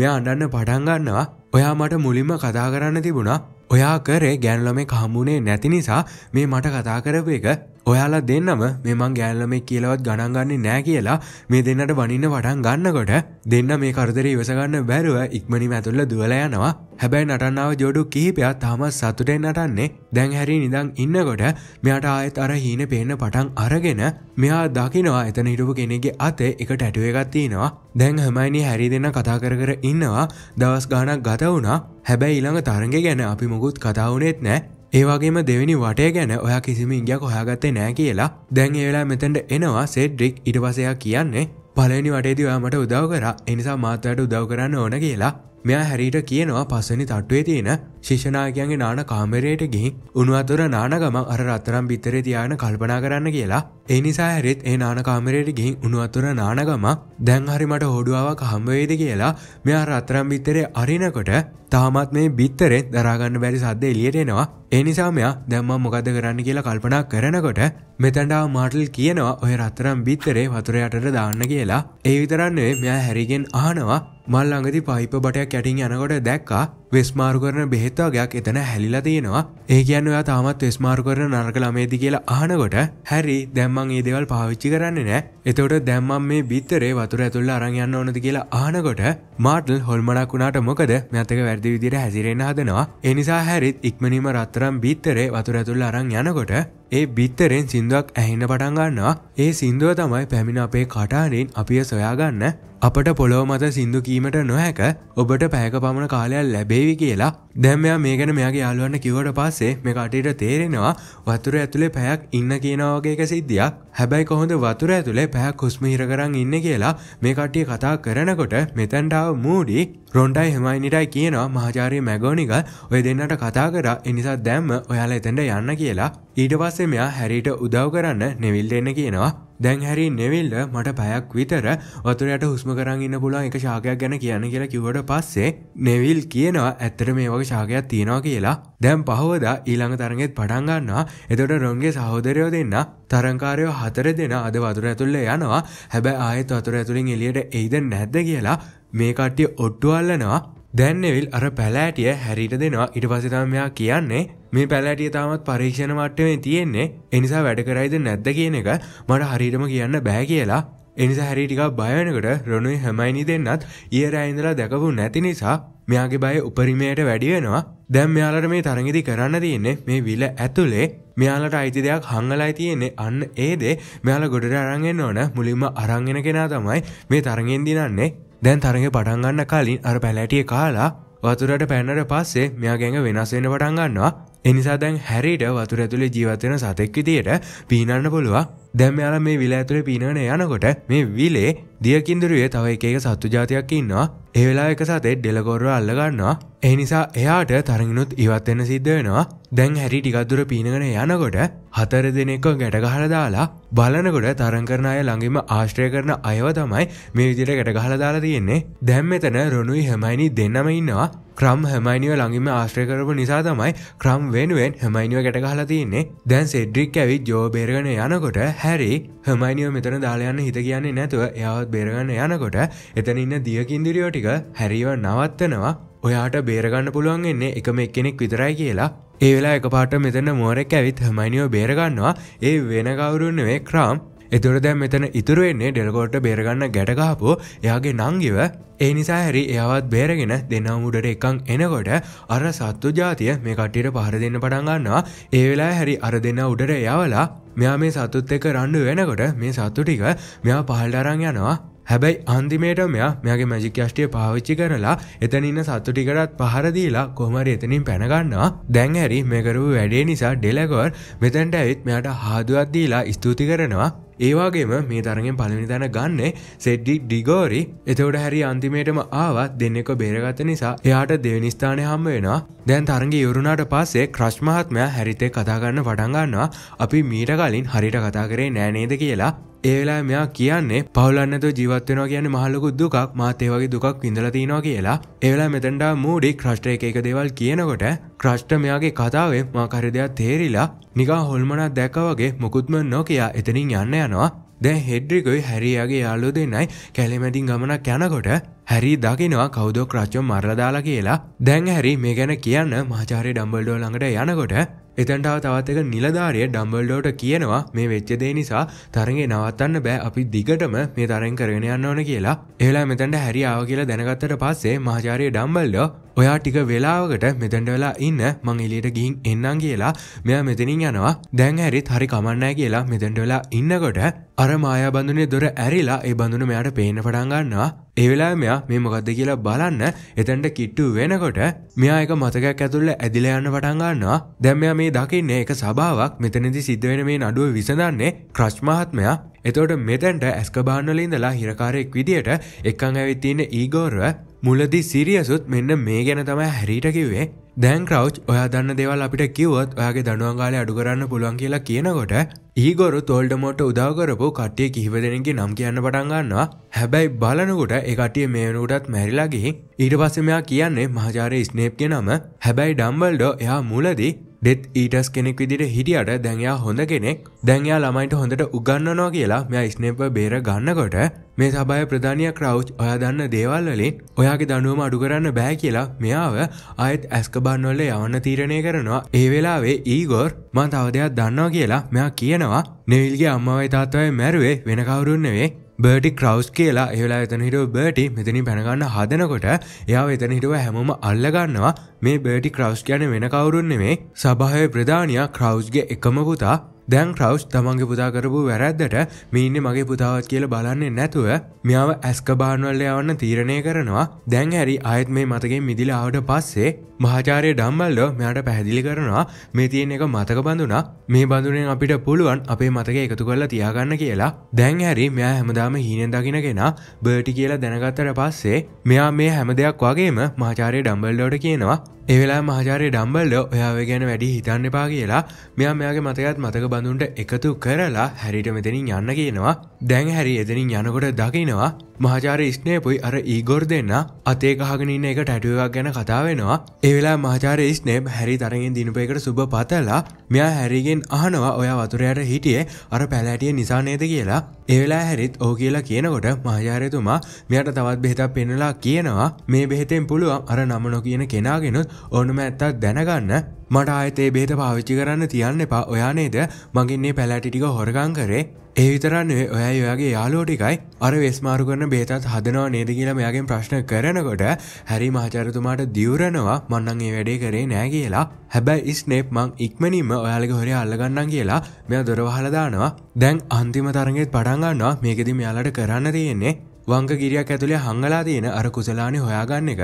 මෙයා අඩන්න පටන්ගන්නවා ඔයා මට මුලින්ම කතා කරන්න තිබුණා ඔයා කරේ ගැන්ලොමේ කහමුණේ නැති නිසා මේ මට කතා කරපු එක ඔයාලා දෙන්නම මෙමං ගෑල්ල මේ කියලවත් ගණන්ගන්නේ නෑ කියලා මේ දෙන්නට වනින්න වටන් ගන්නකොට දෙන්න මේ කරදර ඉවසගන්න බැරුව ඉක්මනි ඇතුල්ල දුවල යනවා හැබැයි නටන්නාව ජොඩු කිහිපයක් තාමත් සතුටෙන් නටන්නේ දැන් හැරි නිදං ඉන්නකොට මෙයාට ආයෙත් අර හීන පේන්න පටන් අරගෙන මෙයා දකිනවා එතන හිටපු කෙනෙගේ අතේ එක ටැටුව එකක් තියෙනවා දැන් හමයිනි හැරි දෙන්න කතා කර කර ඉන්නවා දවස් ගානක් ගත වුණා හැබැයි ඊළඟ තරඟ ගැන අපි මොකුත් කතා වුණෙත් නෑ ඒවාගේම දෙවැනි වටය ගැන ඔයා කිසිම ඉංගයක් හොයාගත්තේ නෑ කියලා දැන් ඒලා මෙතැට එනවා සෙඩ්ඩික් ඉඩවසයා කියන්නේ පලනි වටේදවා මට උදව කර එනිසා මාතයට උදව් කරන්න ඕන කියලා මෙයා හැරිට කියනවා පස්සනි තට්ටුවේ තියෙන ශිෂනායකයන්ගේ නාන කාමරයට ගිහි උන්වතුර නානගම අර රත්තරම් බිත්තරේ තියාන කල්පනා කරන්න කියලා එනිසා හැරිත් ඒ නාන කාමරයට ගිහින් උන්වතුර නානගම දැන් හරිමට හොඩුවාවක් හම්බවේද කියලා මෙයා රත්තරම් බිත්තරේ අරිනකොට තාමත් මේ බිත්තරෙත් දරාගන්න බැරි සද්ද එලියටෙනවා ඒනිසා මෙයා දැම්ම මොකද කරන්න කියලා කල්පනා කරනකොට මෙතැඩා මාටල් කියනවා ඔය රත්තරම් බිත්තරේ වතුරයටට දාන්න කියලා ඒ විතරන්නේ මෙයා හැරිගෙන් ආනවා මල්ලඟති පහිප බටයක් ඇටින් යනකොට දැක්කා වෙස්මාරු කරන බෙහෙත්තාගයක් එතන හැලිලා තියෙනවා ඒ කියන්න ඔයා තාමත් වෙස්මාරු කරන නරක ළමේදි කියලා අහනකොට හැරි දැම්මන් ඒ දේවල් පාවිච්චි කරන්නේ නෑ එතකොට දැම්මන් මේ බිත්තරේ වතුර ඇතුළ අරන් යන්න ඕනද කියලා අහනකොට මාටල් හොල්මනක් වුණාට මොකද මෙතක වැරදි විදිහට හැසිරෙන්න හදනවා ඒ නිසා හැරිත් ඉක්මනින්ම රත්තරන් බිත්තරේ වතුර ඇතුළ අරන් යනකොට ඒ බිත්තරෙන් සිින්දුවක් ඇහෙන පටන්ගන්නවා ඒ සිින්දුව තමයි පැමිණ අපේ කටානෙන් අපිය සොයාගන්න අපට පොලොව මත සිින්දු කීමට නොහැක ඔබට පැහක පමණ කාලයක් ලැබේවි කියලා දැම්මයා මේකන මෙයාගේ යාලුවන්න කිවට පස්සේ මේ කටට තේරෙනවා වතුර ඇතුළේ පැයක් ඉන්න කියනවාගේක සිද්ධියක් හැබැයි කොහොඳ වතුර ඇතුළේ පැයක් කුස්මහිර කරන්න ඉන්න කියලා මේ කට්ටිය කතා කරනකොට මෙතැන්ටාව මූඩි රොන්ඩයි හෙමයිනිටයි කියනවා මහාචාරය මැගෝනික ඔය දෙන්නට කතා කර එනිසා දැම්ම ඔයාලා එතැන්ට යන්න කියලා ඊට පස්සේ මෙයා හැරිට උදව් කරන්න නෙවිල් දෙන්න කියනවා දැන් හැරි නෙවිල්ල මට පැයක් විතර වතුරයට හුස්ම කරන් ඉන්න පුළුවන් එක ශාකයක් ගැන කියන්න කියලා කිව්වට පස්සේ නෙවිල් කියනවා ඇත්තට මේ වගේ ශාකයක් තියෙනවා කියලා. දැන් පහවදා ඊළඟ තරගෙත් පටන් ගන්නවා. එතකොට රොන්ගේ සහෝදරයෝ දෙන්න තරංකාරයෝ හතර දෙනා අද වතුර ඇතුළේ යනවා. හැබැයි ආයෙත් වතුර ඇතුලින් එළියට එයිද නැද්ද කියලා මේ කට්ටිය ඔට්ටු අල්ලනවා. දැන්නෙවිල් අර පැලෑටිය හැරිට දෙනවා ඉට පසිතමයා කියන්නේ මේ පැලෑටිය තාමත් පරීක්ෂණ මට්ටමේ තියෙන්නේ එනිසා වැඩ කරයිද නැද්ද කියන එක මට හරිටම කියන්න බෑ කියලා එනිසා හැරිටිකක් බයනකට රොණුයි හැමයිනි දෙන්නත් ඒරඇඉඳලා දැකපු නැති නිසා මෙයාගේ බය උපරිමයට වැඩියෙනවා දැම් මෙයාලට මේ තරගෙදි කරන්න තියන්නේ මේ විල ඇතුලේ මෙයාලට අයිති දෙයක් හංගලයි තියෙන්නේ අන්න ඒදේ මෙයාල ගොඩට අරංගෙන්න්න ඕන මුලින්ම අරංගෙන කෙනා තමයි මේ තරගෙන් දිනන්නේ දැන් තරඟ පටන්ගන්න කලින් අර පැලැටිය කාලා වතුරට පැන්නට පස්සේ මෙයාගැඟ වෙනස් වෙන පටන්ගන්නවා එනිසා දැන් හැරිට වතුර ඇතුළේ ජීවත්වෙන සතෙක් විදියට පීනන්න පුළුවන්. දැන් මෙයාලා මේ විල ඇතුළේ පීනගෙන යනකොට මේ විලේ දියකින්දරුවේ තව එක එක සත්තු జాතියක් ඉන්නවා. ඒ වෙලාව එක සතේ ඩෙලගොරව අල්ල ගන්නවා. ඒ නිසා එයාට තරගිනුත් ඉවත් වෙන්න සිද්ධ වෙනවා. දැන් හැරි ටිකක් දුර පීනගෙන යනකොට හතර දිනකව ගැට ගහලා දාලා බලනකොට තරං කරන අය ළඟින්ම ආශ්‍රය කරන අයව තමයි මේ විදිහට ගැට ගහලා දාලා තියෙන්නේ. දැන් මෙතන රොණුයි හැමයිනි දෙන්නම ඉන්නවා. ක්‍රම් හැමයිනිව ළඟිම ආශ්‍රයකරපු නිසා තමයි ක්‍රම් වෙනුවෙන් හැමයිනිව ගැටගහලා තින්නේ දැන් සෙඩ්ඩික් ඇවි ජෝ බේරගන යනකොට හැරි හමයිනිව මෙතන දාලයන්න හිත කියන්නේ නැතුව එයාවත් බේරගන්න යනකොට එතන ඉන්න දියකින්දිරියෝ ටික හැරිව නවත්තනවා ඔයාට බේරගන්න පුළුවන් එන්නේ එකම එක්කෙනෙක් විතරයි කියලා ඒ වෙලා එකපාට මෙතන මෝරෙක් ඇවිත් හමයිනිව බේරගන්නවා ඒ වෙන කවුරුන්නවේ ක්‍රම් එතුර දැම් මෙතන ඉතුරුවෙන්නේ ඩෙල්ගෝට බේරගන්න ගැටගහපු එයාගේ නංගිව ඒ නිසා හැරි එයාවත් බේරගෙන දෙනවමුඩට එකං එනකොට අර සත්තු ජාතිය මේ කට්ටිට පහර දෙන්න පටන්ගන්නවා ඒවෙලා හැරි අර දෙන්න උඩට යවලා මෙයා මේ සතුත් එක රණ්ඩු වෙනකොට මේ සත්තු ටික මෙයා පහල්ඩරං යනවා හැබැයි අන්දිමේට මෙයා මෙයාගේ මැජිකෂ්ටිය පාවිච්චි කරලා එතනින්න සත්තු ටිකටත් පහරදීලා කොමර එතනින් පැනගන්නවා දැන් හැරි මෙකරුව වැඩේ නිසා ඩෙලකොර් මෙතැන්ට ඇවිත් මෙයාට හාදුවත්දීලා ස්තුති කරනවා ඒවාගේම මේ තරගෙන් පළමිනිතැන ගන්න සෙඩ්ඩි ඩිගෝරි එතවට හැරි අන්තිමේටම ආවත් දෙන්නෙක බේරගත නිසා එයාට දෙවනිස්ථානය හම්ම වෙනවා දැන් තරගේ යුරුණාට පස්සේ ක්‍රශ් මහත්මයා හැරිතේ කතාගන්න වඩංගන්නවා අපි මීට කලින් හරිට කතා කරේ නෑනේද කියලා ඒලා මෙයා කියන්නේ පවුලන්නතු ජීවත්වෙනවා කියන මහලකු දුකක් මාතේ වගේ දුකක් විඳලතිනවා කියලා ඒලා මෙතැන්ඩා මූඩි ක්‍රෂ්ට එක එක දෙවල් කියනකොට ක්‍රෂ්ට මෙයාගේ කතාවේ මාකරදයක් තේරිලා නිකා හොල්මනක් දැක්ක වගේ මුකුත්ම නොකයා එතනින් යන්න යනවා දැ හෙඩ්රිකොයි හැරියගේ යාලු දෙන්නයි කැලෙමැටින් ගමනක් යැනකොට හැරි දකිනවා කෞදෝ ක්‍රච්චෝ මරලදාලා කියලා දැන් හැරි මේ ගැන කියන්න මහාචාරය ඩම්බල්ඩෝ ළඟට යනකොට එතැන්ටාව තවත් එක නිලධාරිය ඩම්බල්ඩෝට කියනවා මේ වෙච්චදේ නිසා තරගේ නවත්තන්න බෑ අපි දිගටම මේ තරෙන් කරගෙන යන්න ඕන කියලා ඒලා මෙතැන්ට හැරි ආව කියලා දැනගත්තට පස්සේ මහාචාරය ඩම්බල්ඩෝ ඔයා ටික වෙලාවකට මෙතැන්ට වෙලා ඉන්න මං එලියට ගිහින් එන්නම් කියලා මෙයා මෙතනින් යනවා දැන් හැරිත් හරි කමන්නෑ කියලා මෙතැන්ට වෙලා ඉන්නකොට අර මායා බඳුනේ දොර ඇරිලා ඒ බඳුන මෙයාට පේන්න පටන් ගන්නවා ඒ වෙලා මෙයා මේ මොකක්ද කියලා බලන්න එතැන්ට කිට්ටු වෙනකොට මෙයා එක මතකයක් ඇතුළ ඇදිල යන්න පටන් ගන්නවා දැන් මෙයා මේ දකින්නේ එක සභාවක් මෙතනදි සිද්ධ වෙන මේ නඩුව විසඳන්නේ ක්‍රෂ් මහත්මයා එතවට මෙතැන්ට ඇස්කබාන්නලින්දලා හිරකාරයෙක් විදියට එක්කං ඇවිත්තින්න ඊගෝර්ව මුලදි සිරියසුත් මෙන්න මේ ගැන තමයි හැරිටකිවේ දැන් ක්‍රව් ඔයා දන්න දෙවල් අපිට කිවොත් ඔයාගේ දනුවන්ගාලය අඩු කරන්න පුළුවන් කියලා කියනකොට ඊගොරු තෝල්ඩමොට උදාවකරපු කට්ටිය කිහිප දෙනෙගේ නම් කියන්න පටන්ගන්නවා හැබැයි බලනකොට එකටිය මේනුටත් මැරිලාගිහි ඊට පස්සමයා කියන්නේ මහජාරය ස්නේප්ගේ නම හැබැයි ඩම්බල්ඩෝ එයා මුලදී ඩෙත් ඊටස් කෙනෙක් විදිට හිටියට දැන්යා හොඳ කෙනෙක් දැන්යා ළමයිට හොඳට උගන්නනවා කියලා මෙයා ස්නේප බේර ගන්නකොට මේ සබය ප්‍රධානය ක්‍රව් ඔයා දන්න දේවල්වලින් ඔයාගේ දනුවම අඩු කරන්න බෑ කියලා මෙයාව අයත් ඇස්කබන්නොල්ල යවන්න තීරණය කරනවා ඒ වෙලාවේ ඊගොර් මන් තවදයක් දන්නවා කියලා මෙයා කියනවා නෙවිල්ගේ අම්මවයි තාත්තවයි මැරුවේ වෙනකවුරුන්නවේ බටි ක්‍රවස් කියලා ඒලා එතන හිටව බටි මෙතනි පැනගන්න හදනකොට එයා එතන හිටුව හැමෝම අල්ලගන්නවා මේ බටි ක්‍රවස් කියන වෙන කවුරුන් නෙමේ සභාවේ ප්‍රධානියා ක්‍රවස්්ගේ එකමපුතා දැන් ක්‍රව් තමන්ගේ පුතාකරපු වැරැද්දට මීන්න මගේ පුතාවත් කියල බලන්නේ නැතුව මෙයාව ඇස්කබානවල්ල යවන්න තීරණය කරනවා දැන් හැරි අයත් මේ මතගේ මිදිලාවට පස්සේ මහාචාරය ඩම්බල්ලෝ මෙයාට පැහැදිලි කරනවා මේ තියෙන එක මතක බඳුනා මේ බඳුනෙන් අපිට පුළුවන් අපේ මතක එකතු කරලා තියාගන්න කියලා දැන් හැරි මෙයා හැමදාම හීනෙන් දකිනගෙන බර්ටි කියලා දැනගත්තට පස්සේ මෙයා මේ හැම දෙයක් වගේම මහාචාරය ඩම්බල්ලෝට කියනවා ඒවෙලා මහාචාරය ඩම්බල්ල ඔයාව ගැන වැඩි හිතන්න එපා කියලා මෙයා මෙයාගේ මතකත් මතක බඳුන්ට එකතු කරලා හැරිට මෙතනින් යන්න කියනවා දැන් හැරි එතනින් යනකොට දකිනවා මහාචාර ස්නේපුයි අර ඊගොර් දෙන්න අතේ ගහගෙනන්න එක ටැටුවක් ගැන කතාවෙනවා ඒවෙලා මහාචාර ස්නේප් හැරි තරගෙන් දිනපයකට සුබ පතලා මෙයා හැරිගෙන් අහනවා ඔයා වතුරයට හිටියේ අර පැලෑටිය නිසා නේද කියලා ඒවෙලා හැරිත් ඕ කියලා කියනකොට මහාචාරයතුමා මෙයට තවත් බෙහෙතක් පෙන්නලා කියනවා මේ බෙහෙතෙන් පුළුවන් අර නමනො කියන කෙනාගෙනුත් ඕනුම ඇත්තත් දැනගන්න මට ආයතේ බේත පාවිච්චි කරන්න තියන්න එපා ඔයානේද මගින්නේ පැලැටිටික හොරගං කරේ ඒ විතරන්නේ ඔයයි ඔයාගේ යාලෝටිකයි අර වෙස්මාරු කරන බේතත් හදනවා නේද කියලා මෙයාගෙන් ප්‍රශ්න කරනකොට හැරි මහචරතුමාට දියවරනවා මන්නන් ඒ වැඩේ කරේ නෑ කියලා හැබැයි ස්නේප් මං ඉක්මනින්ම ඔයාලක හොරි අල්ලගන්නන් කියලා මෙයා දොරවහලදානවා දැන් අන්තිම තරගෙත් පටන්ගන්නවා මේකෙදි මෙයාලට කරන්න තියෙන්නේ වංගගිරියක් ඇතුළේ හංගලා තියෙන අර කුසලානේ හොයාගන්න එක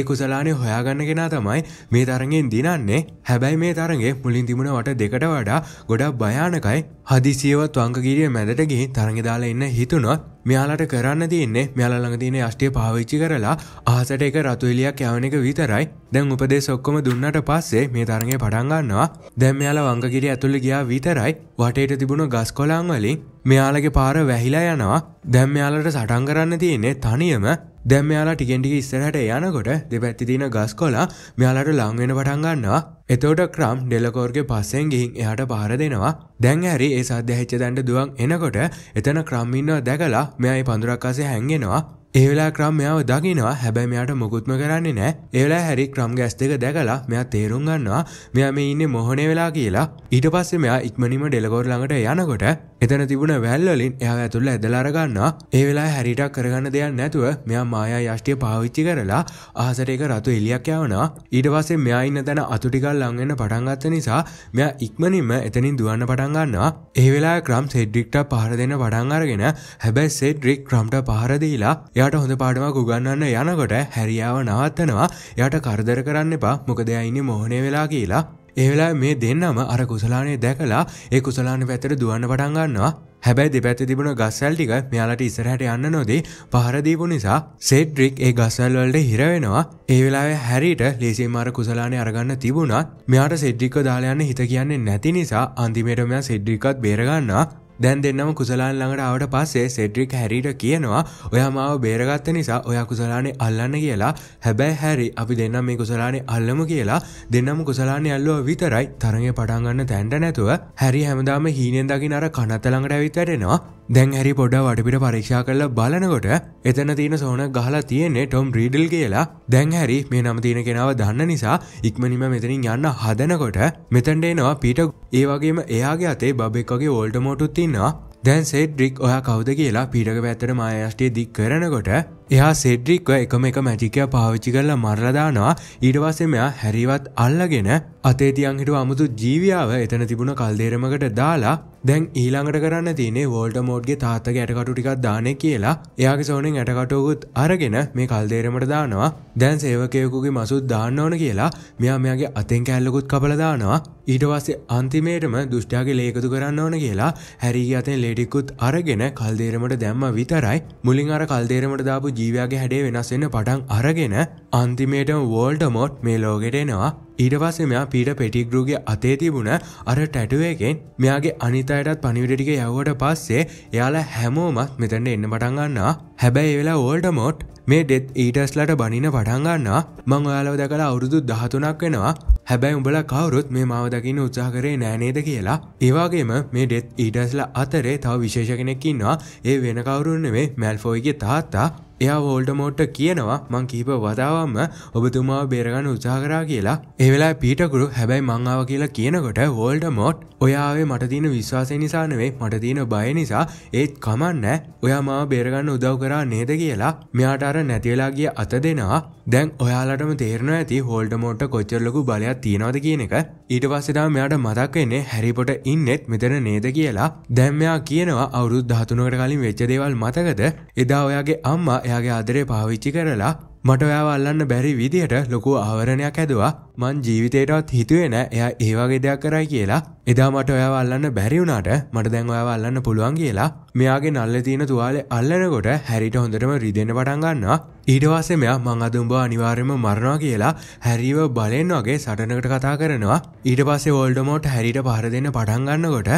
ඒ කුසලානේ හොයාගන්න කෙනා තමයි මේ තරගෙන් දිනන්නේ හැබැයි මේ තරගේ මුලින් තිබුණ වට දෙකට වඩා ගොඩක් භයානකයි හදිසියවත් වංගගිරිය මැදට ගිහින් තරගෙ දාලා ඉන්න හිතුනොත් මෙයාලට කරන්න තියන්නේ මෙයාලා ළඟ තියෙන අෂ්ටිය පාවිච්චි කරලා අහසට එක රතු එලියක් යවන එක විතරයි දැන් උපදේශ ඔක්කොම දුන්නට පස්සේ මේ තරගේ පටන් ගන්නවා දැන් මෙයාලා වංගගිරිය ඇතුළේ ගියා විතරයි වටේට තිබුණ ගස් කොළන් වලින් මෙයාලගේ පාර වැහිලා යනවා දැම් යාලට සටන් කරන්න තියෙන්නේ තනියම දැම් යාලා ටිකෙන්ටික ඉස්සරහට යනකොට දෙපැත්ති තින ගස් කොලා මෙයාලට ලංවෙන පටන් ගන්නවා එතෝට ක්‍රම් ඩෙලකෝර්ගේ පස්සෙන් ගිහින් එහට පහර දෙනවා දැන් හැරි ඒ සධ්‍යහිච්ච දැන්ට දුවන් එනකොට එතන ක්‍රම්මින්නව දැකලා මෙයයි පඳුරක්කාසේ හැන්ගෙනවා ඒවෙලා ක්‍රම් මෙයාව දකිනවා හැබැයි මෙයාට මොකුත්ම කරන්නේ නෑ ඒලා හැරි ක්‍රම් ගැස් දෙක දැකලා මෙයා තේරුම් ගන්නවා මෙයා මේ ඉන්නේ මොහොනේ වෙලා කියලා ඊට පස්සේ මෙයා ඉක්මනින්ම ඩෙලකෝර් ළඟට යනකොට එතන තිබුණ වැල් වලින් එයා ඇතුළ ඇදලා අර ගන්නවා ඒ වෙලාවේ හැරිට කරගන්න දෙයක් නැතුව මෙයා මායා යෂ්ටිය පාවිච්චි කරලා අහසට එක රතු එලියක් යවනවා ඊට පස්සේ මෙයා ඉන්න තැන අතු ටිකක් ලං වෙන්න පටන් ගත්ත නිසා මෙයා ඉක්මනින්ම එතනින් දුවන්න පටන් ගන්නවා ඒ වෙලාවේ ක්‍රම් සෙඩ්රික්ට පහර දෙන්න පටන් අරගෙන හැබැයි සෙඩ්රික් ක්‍රම්ට පහර දීලා යාට හොඳ පාඩමක් උගන්නන්න යනකොට හැරියාව නවත්තනවා යට කරදර කරන්න එපා මොකද අයින්න මොහොනේ වෙලා කියලා ඒවෙලා මේ දෙන්නම අර කුසලානේ දැකලා ඒ කුසලාන පැතර දුවන්න පටන්ගන්නවා හැබැයි දෙපැත්ත තිබුණ ගස්සල් ටික මෙයාලට ඉස්සරහට යන්න නොදී පහරදීපු නිසා සෙට්රික් ඒ ගස්සල් වලට හිරවෙනවා ඒ වෙලාවේ හැරිට ලේසියෙන් මාර කුසලානේ අරගන්න තිබුණත් මෙයාට සෙඩ්රික්ව දාලා යන්න හිත කියන්නේ නැති නිසා අන්තිමේට මෙයා සෙඩ්රික්වත් බේරගන්නවා දැන් දෙන්නම කුසලාන් ළඟට ආවට පස්සේ සෙඩ්‍රික් හැරිට කියනවා ඔයා මාව බේරගත්ත නිසා ඔයා කුසලානේ අල්ලන්න කියලා හැබැයි හැරි අපි දෙන්නම් මේ කුසලානේ අල්ලමු කියලා දෙන්නම කුසලානේ අල්ලුව විතරයි තරගේ පටන් ගන්න තැන්ට නැතුව හැරි හැමදාම හීනෙන් දකින්න අර කනත ළඟට ඇවිත් වැඩෙනවා දැන් හැරි පොඩ වඩපිට පරීක්ෂා කරලා බලනකොට එතන තියෙන සෝන ගහලා තියෙන්නේ ටොම් රීඩල් කියලා දැන් හැරි මේ නම තියෙන කෙනාව දන්න නිසා ඉක්මනිම මෙතනින් යන්න හදනකොට මෙතැන්ට එනවා පිට ඒ වගේම එයාගේ අතේ බබෙක් වගේ ඕල්ට මෝටුත් තින්නවා දැන් සෙඩ්රික් ඔයා කවුද කියලා පිටක පැත්තට මායෂ්ටේ දික් කරනකොට එයා සෙඩ්රික්ව එකම එක මැජිකය පාවිච්චි කරලා මරලදානවා ඊටවස්සේ මෙයා හැරිවත් අල්ලගෙන අතේ තියන් හිටු අමුතු ජීවියාව එතන තිබුණ කල්දේරමකට දාලා දැන් ඊළඟට කරන්න තියනේ වෝල්ට මෝඩ්ගේ තාත්තක ඇටකටු ටිකක් දානෙ කියලා එයාගේ සෝනෙන් ඇටකටෝකුත් අරගෙන මේ කල්දේරමට දානවා දැන් සේවකයකුගේ මසුත් දාන්න ඕන කියලා මෙයා මෙයාගේ අතෙන් කැල්ලකුත් කපලදානවා ඊට පස්සේ අන්තිමේටම දුෂ්ටයාගේ ලේකතු කරන්න ඕන කියලා හැරිගේ අතෙන් ලෙඩිකුත් අරගෙන කල්දේරමට දැම්ම විතරයි මුලින් අර කල්දේරමට දාපු ජීවයාගේ හැඩේ වෙනස්වෙන්න පටන් අරගෙන අන්තිමේටම වෝල්ඩමෝට් මේ ලෝගෙට එනවා ඊටවස්සේ මෙයා පීට පෙටිගරුගේ අතේ තිබුණ අර ටැටුවකෙන් මෙයාගේ අනිතයටත් පනිවිටටික යව්වට පස්සේ එයාලා හැමෝමත් මෙතැන්න එන්න පටන්ගන්නා හැබැයි වෙලා ඕල්ඩමෝට් මේ ඩෙත් ඊටස්ලට බනින පටන්ගන්නා මං ඔයාලව දැකලා අවුරුදු දහතුනක් වෙනවා හැබැයි උඹල කවුරුත් මේ මාව දකින්න උත්සාහ කරේ නෑනේද කියලා ඒවාගේම මේ ඩෙත් ඊටස්ල අතරේ තව විශේෂ කෙනෙක්කින්නවා ඒ වෙන කවුරුන් නෙවේ මැල්ෆෝයිගේ තාත්තා එයා වෝල්ඩමෝට්ට කියනවා මං කීප වතාවම්ම ඔබතුමා බේරගන්න උසාහරා කියලා එවෙලා පිටකුරු හැබැයි මංආාව කියලා කියනකොට වෝල්ඩමෝට් ඔයාවේ මටතින විශ්වාසය නිසානවේ මටතින බය නිසා ඒත් කමන්න ඔයා මා බේරගන්න උදව් කරා නේද කියලා මෙයාටාර නැතිවෙලාගේ අත දෙනවා දැන් ඔයාලටම තේරන ඇති හෝල්ඩමෝට්ට කොච්චරලකු බලයක් තියෙනවද කියන එක ඊට පස්සෙදා මෙයාට මතක්වෙන්නේ හැරිපොට ඉන්නෙත් මෙතන නේද කියලා දැම්මයා කියනවා අවුරුද් ධාතුනකට කලින් වෙච්චදේවල් මතකද එදා ඔයාගේ අම්මා එයාගේ ආදරේ පාවිච්චි කරලා මට ඔයාව අල්ලන්න බැරි විදියට ලොකු ආවරණයක් ඇදවා මං ජීවිතයටත් හිතුවේ නෑ එයා ඒ වගේ දෙයක් කරයි කියලා. එදා මට ඔයාව අල්ලන්න බැරි වුණාට මට දැන් ඔයාව අල්ලන්න පුළුවන් කියලා. මෙයාගේ නල්ලේ තියෙන තුවාලේ අල්ලනකොට හැරිට හොඳටම රිදෙන්න පටන් ගන්නවා. ඊට පස්සේ මෙයා මං අද උඹ අනිවාර්යයෙන්ම මරනවා කියලා හැරිව බලෙන් වගේ සටනකට කතා කරනවා. ඊට පස්සේ වෝල්ඩමෝට් හැරිට පහර දෙන්න පටන් ගන්නකොට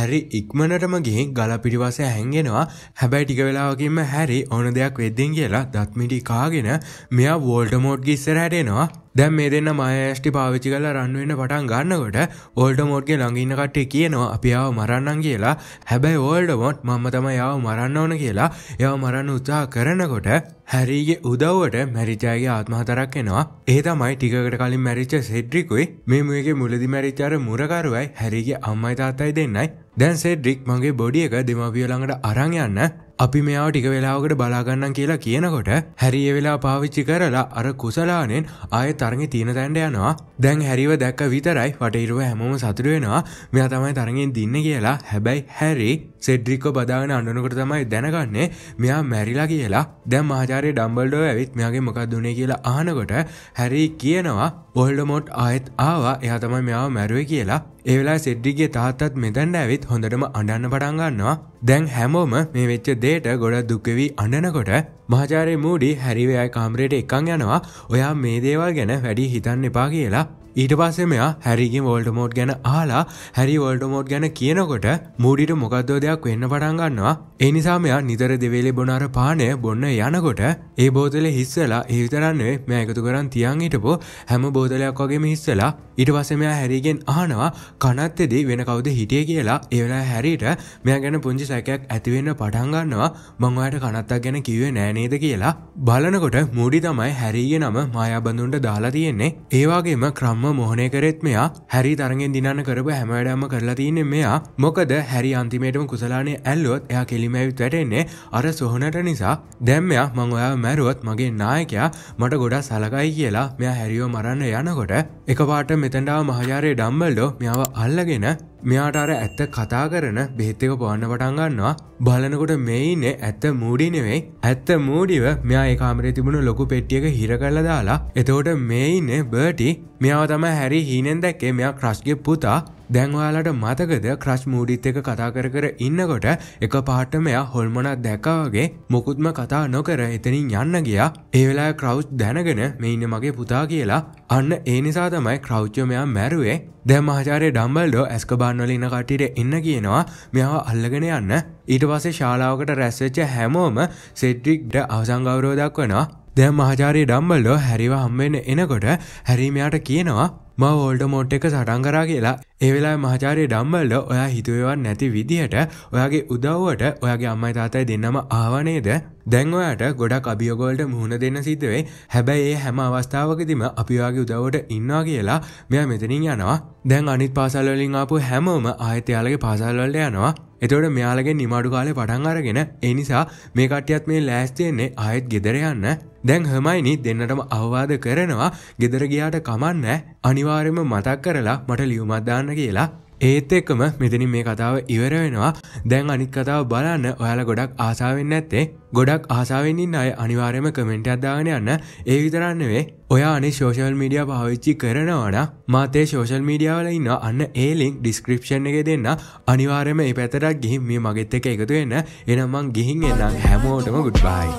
හැරි ඉක්මනටම ගිහින් ගල පිටිපස්සේ හැංගෙනවා. හැබැයි ටික වෙලාවකින්ම හැරි ඕන දෙයක් වෙද්දෙන් කියලා දත්මිටි කාගෙන මෙයා වෝල්ඩමෝට්ගේ ඉස්සරහට එනවා. දැම් මේ දෙන්න මයෂ්ටි පාවිච්චි කල රන්වෙන්න පටන් ගන්නකොට ඕල්ඩ මෝඩ්ගේ ළඟින්නකට කියනවා අපියාව මරන්නන් කියලා හැබැයි ඕල්ඩ මොට් මම තම යාව මරන්න ඕන කියලා යව මරන්න උත්සා කරනකොට හැරීගේ උදව්වට මැරිචාගේ ආත්මහතරක් එනවා ඒ තමයි ටිකට කලින් මැරිච්ච සෙඩ්රිකුයි මේ මුගේ මුලදි මැරිචාර මුරකරුවයි හැරිගේ අම්මයි තාත්තයි දෙන්නයි දැන් සෙඩ්‍රික් මගේ බොඩිය එක දෙමපිය ළඟට අරන් යන්න අපි මෙයාව ටික වෙලාවකට බලාගන්නම් කියලා කියනකොට හැරිය වෙලා පාවිච්චි කරලා අර කුසලානෙන් ආය තරගෙ තියෙන තැන්ට යනවා දැන් හැරිව දැක්ක විතරයි වටඉරුව හැමෝම සතුට වෙනවා මෙයා තමයි තරගෙන් දින්න කියලා හැබැයි හැරි සෙඩ්‍රික්ක බදාගෙන අන්නනකට තමයි දැනගන්නේ මෙයා මැරිලා කියලා දැම් මහාචාරය ඩම්බල්ඩෝ ඇවිත් මෙයාගේ මොකක් දුනේ කියලා ආනකොට හැරි කියනවා ඔල්ඩමොට් ආයෙත් ආවා එයා තමයි මෙයාව මැරුවේ කියලා ඒ වෙලා සෙඩ්ඩිගේ තාත්තත් මෙතැන්න ඇවිත් හොඳටම අඩන්න පටන් ගන්නවා දැන් හැමෝම මේ වෙච්ච දේට ගොඩ දුක්කවී අඩනකොට මහාචාරය මූඩි හැරිවයයි කාම්රයට එකං යනවා ඔයා මේ දේවල් ගැන වැඩි හිතන්න එපා කියලා ඊට පස්සේ මෙයා හැරිගේ වෝල්ඩමෝඩ් ගැන ආලා හැරි වෝල්ඩමෝඩ් ගැන කියනකොට මූඩිට මොකක්දෝ දෙයක් වෙන්න පටන්ගන්නවා එනිසා මෙයා නිතර දෙවේලේ බොනාර පානය බොන්න යනකොට ඒ බෝතල හිස්සලා ඒවිතරන්නේ මෙය එකතු කරන් තියන් හිටපු හැම බෝතලයක් වගේම හිස්සලා ඉට පස්සේ මෙයා හැරිගෙන් ආනවා කනත්තෙදී වෙන කවුද හිටිය කියලා ඒවලා හැරිට මෙයා ගැන පුංචි සැකයක් ඇතිවෙන්න පටන්ගන්නවා මංවායට කනත්තක් ගැන කිවේ නෑනේද කියලා බලනකොට මූඩි තමයි හැරීගේ නම මයාබඳුන්ට දාලා තියෙන්නේ ඒවාගේම ක්‍රම හැම මොහනේ කරෙත් මෙයා හැරි තරගෙන් දිනන්න කරපු හැමවැඩම්ම කරලා තියන්නේ මෙයා මොකද හැරි අන්තිමේටම කුසලානේ ඇල්ලුවොත් එයා කෙලිම ඇවිත් වැටෙන්නේ අර සොහනට නිසා දැන් මෙයා මං ඔයාව මැරුවොත් මගේ නායකයා මට ගොඩක් සලකයි කියලා මෙයා හැරියෝ මරන්න යනකොට එකපාරට මෙතනටාව මහජාරයේ ඩම්බල්ඩෝ මෙයාව අල්ලගෙන මෙයාට අර ඇත්ත කතා කරන බෙහෙත්තක පොන්න පටන්ගන්නවා බලනකොට මෙයිනෙ ඇත්ත මූඩි නෙවෙයි ඇත්ත මූඩිව මෙයා ඒකාමරේ තිබුණු ලොකු පෙට්ටියක හිර කරල දාලා එතෝට මෙයිනෙ බර්ටි මෙයාව තම හැරි හීනෙන් දැක්කේ මෙයා ක්‍රශ්ගේ පුතා දැන්වාලට මතකද ක්‍රශ් මූඩිත් එක කතා කර කර ඉන්නකොට එක පාට මෙයා හොල්මනක් දැක්කාවගේ මොකුත්ම කතා නොකර එතනින් යන්න ගියා ඒවෙලා ක්‍රව් දැනගෙන මෙඉන්න මගේ පුතා කියලා අන්න ඒ නිසා තමයි ක්‍රෞච්චමයා මැරුවේ දැ මහාචාරය ඩම්බල්ඩෝ ඇස්කබාන්වලින කටිට එන්න කියනවා මෙයාව අල්ලගෙන යන්න ඊට පසේ ශාලාවකට රැස්වෙච්ච හැමෝම සෙට්‍රික්ට අවසංගෞරෝදක් වනවා දැ මහාචාරය ඩම්බල්ඩෝ හැරිව හම්බෙන එනකොට හැරීමයාට කියනවා ම ෝල්ඩමෝට් එක සටන් කරා කියලා ඒවෙලා මහචාරය ඩම්බල්ඩ ඔයා හිතුවවන් නැති විදිහට ඔයාගේ උදව්වට ඔයාගේ අම්මයි තාතයි දෙන්නම ආවනේද දැන්වයට ගොඩක් අභියෝගෝල්ට මුහුණ දෙන්න සිද්ධවේ හැබැයි ඒ හැම අවස්ථාවකදිම අපිවාගේ උදවට ඉන්නා කියලා මෙයා මෙතනින් යනවා දැන් අනිත් පාසල්වලින් ආපු හැමෝම ආයතයාලගේ පාසල්වලට යනවා එතවට මෙයාලගේ නිමාඩු කාලේ පටන් අරගෙන එනිසා මේ කට්ටියත් මේ ලෑස්තියෙන්නේ ආයෙත් ගෙදර යන්න දැන් හමයිනි දෙන්නටම අවවාද කරනවා ගෙදර ගියාට කමන්න අනි අනිවාර්යම මතක් කරලා මට ලියුමත් දාන්න කියලා ඒත් එක්කම මෙතනින් මේ කතාව ඉවර වෙනවා දැන් අනිත් කතාව බලන්න ඔයාලා ගොඩක් ආසාවෙන් ඇත්තේ ගොඩක් ආසාවෙන් ඉන්න අය අනිවාර්යයෙන්ම කමෙන්ට් එකක් දාගෙන යන්න ඒ විතරක් නෙවෙයි ඔයා අනිත් සෝෂල් මීඩියා පාවිච්චි කරනවා නම් මාත් ඒ සෝෂල් මීඩියා වල ඉන්නවා අන්න ඒ ලින්ක් ඩිස්ක්‍රිප්ෂන් එකේ දෙන්න අනිවාර්යයෙන්ම මේ පැත්තට ගිහින් මේ මගෙත් එක්ක එකතු වෙන්න එහෙනම් මං ගිහින් එන්නම් හැමෝටම ගුඩ් බයි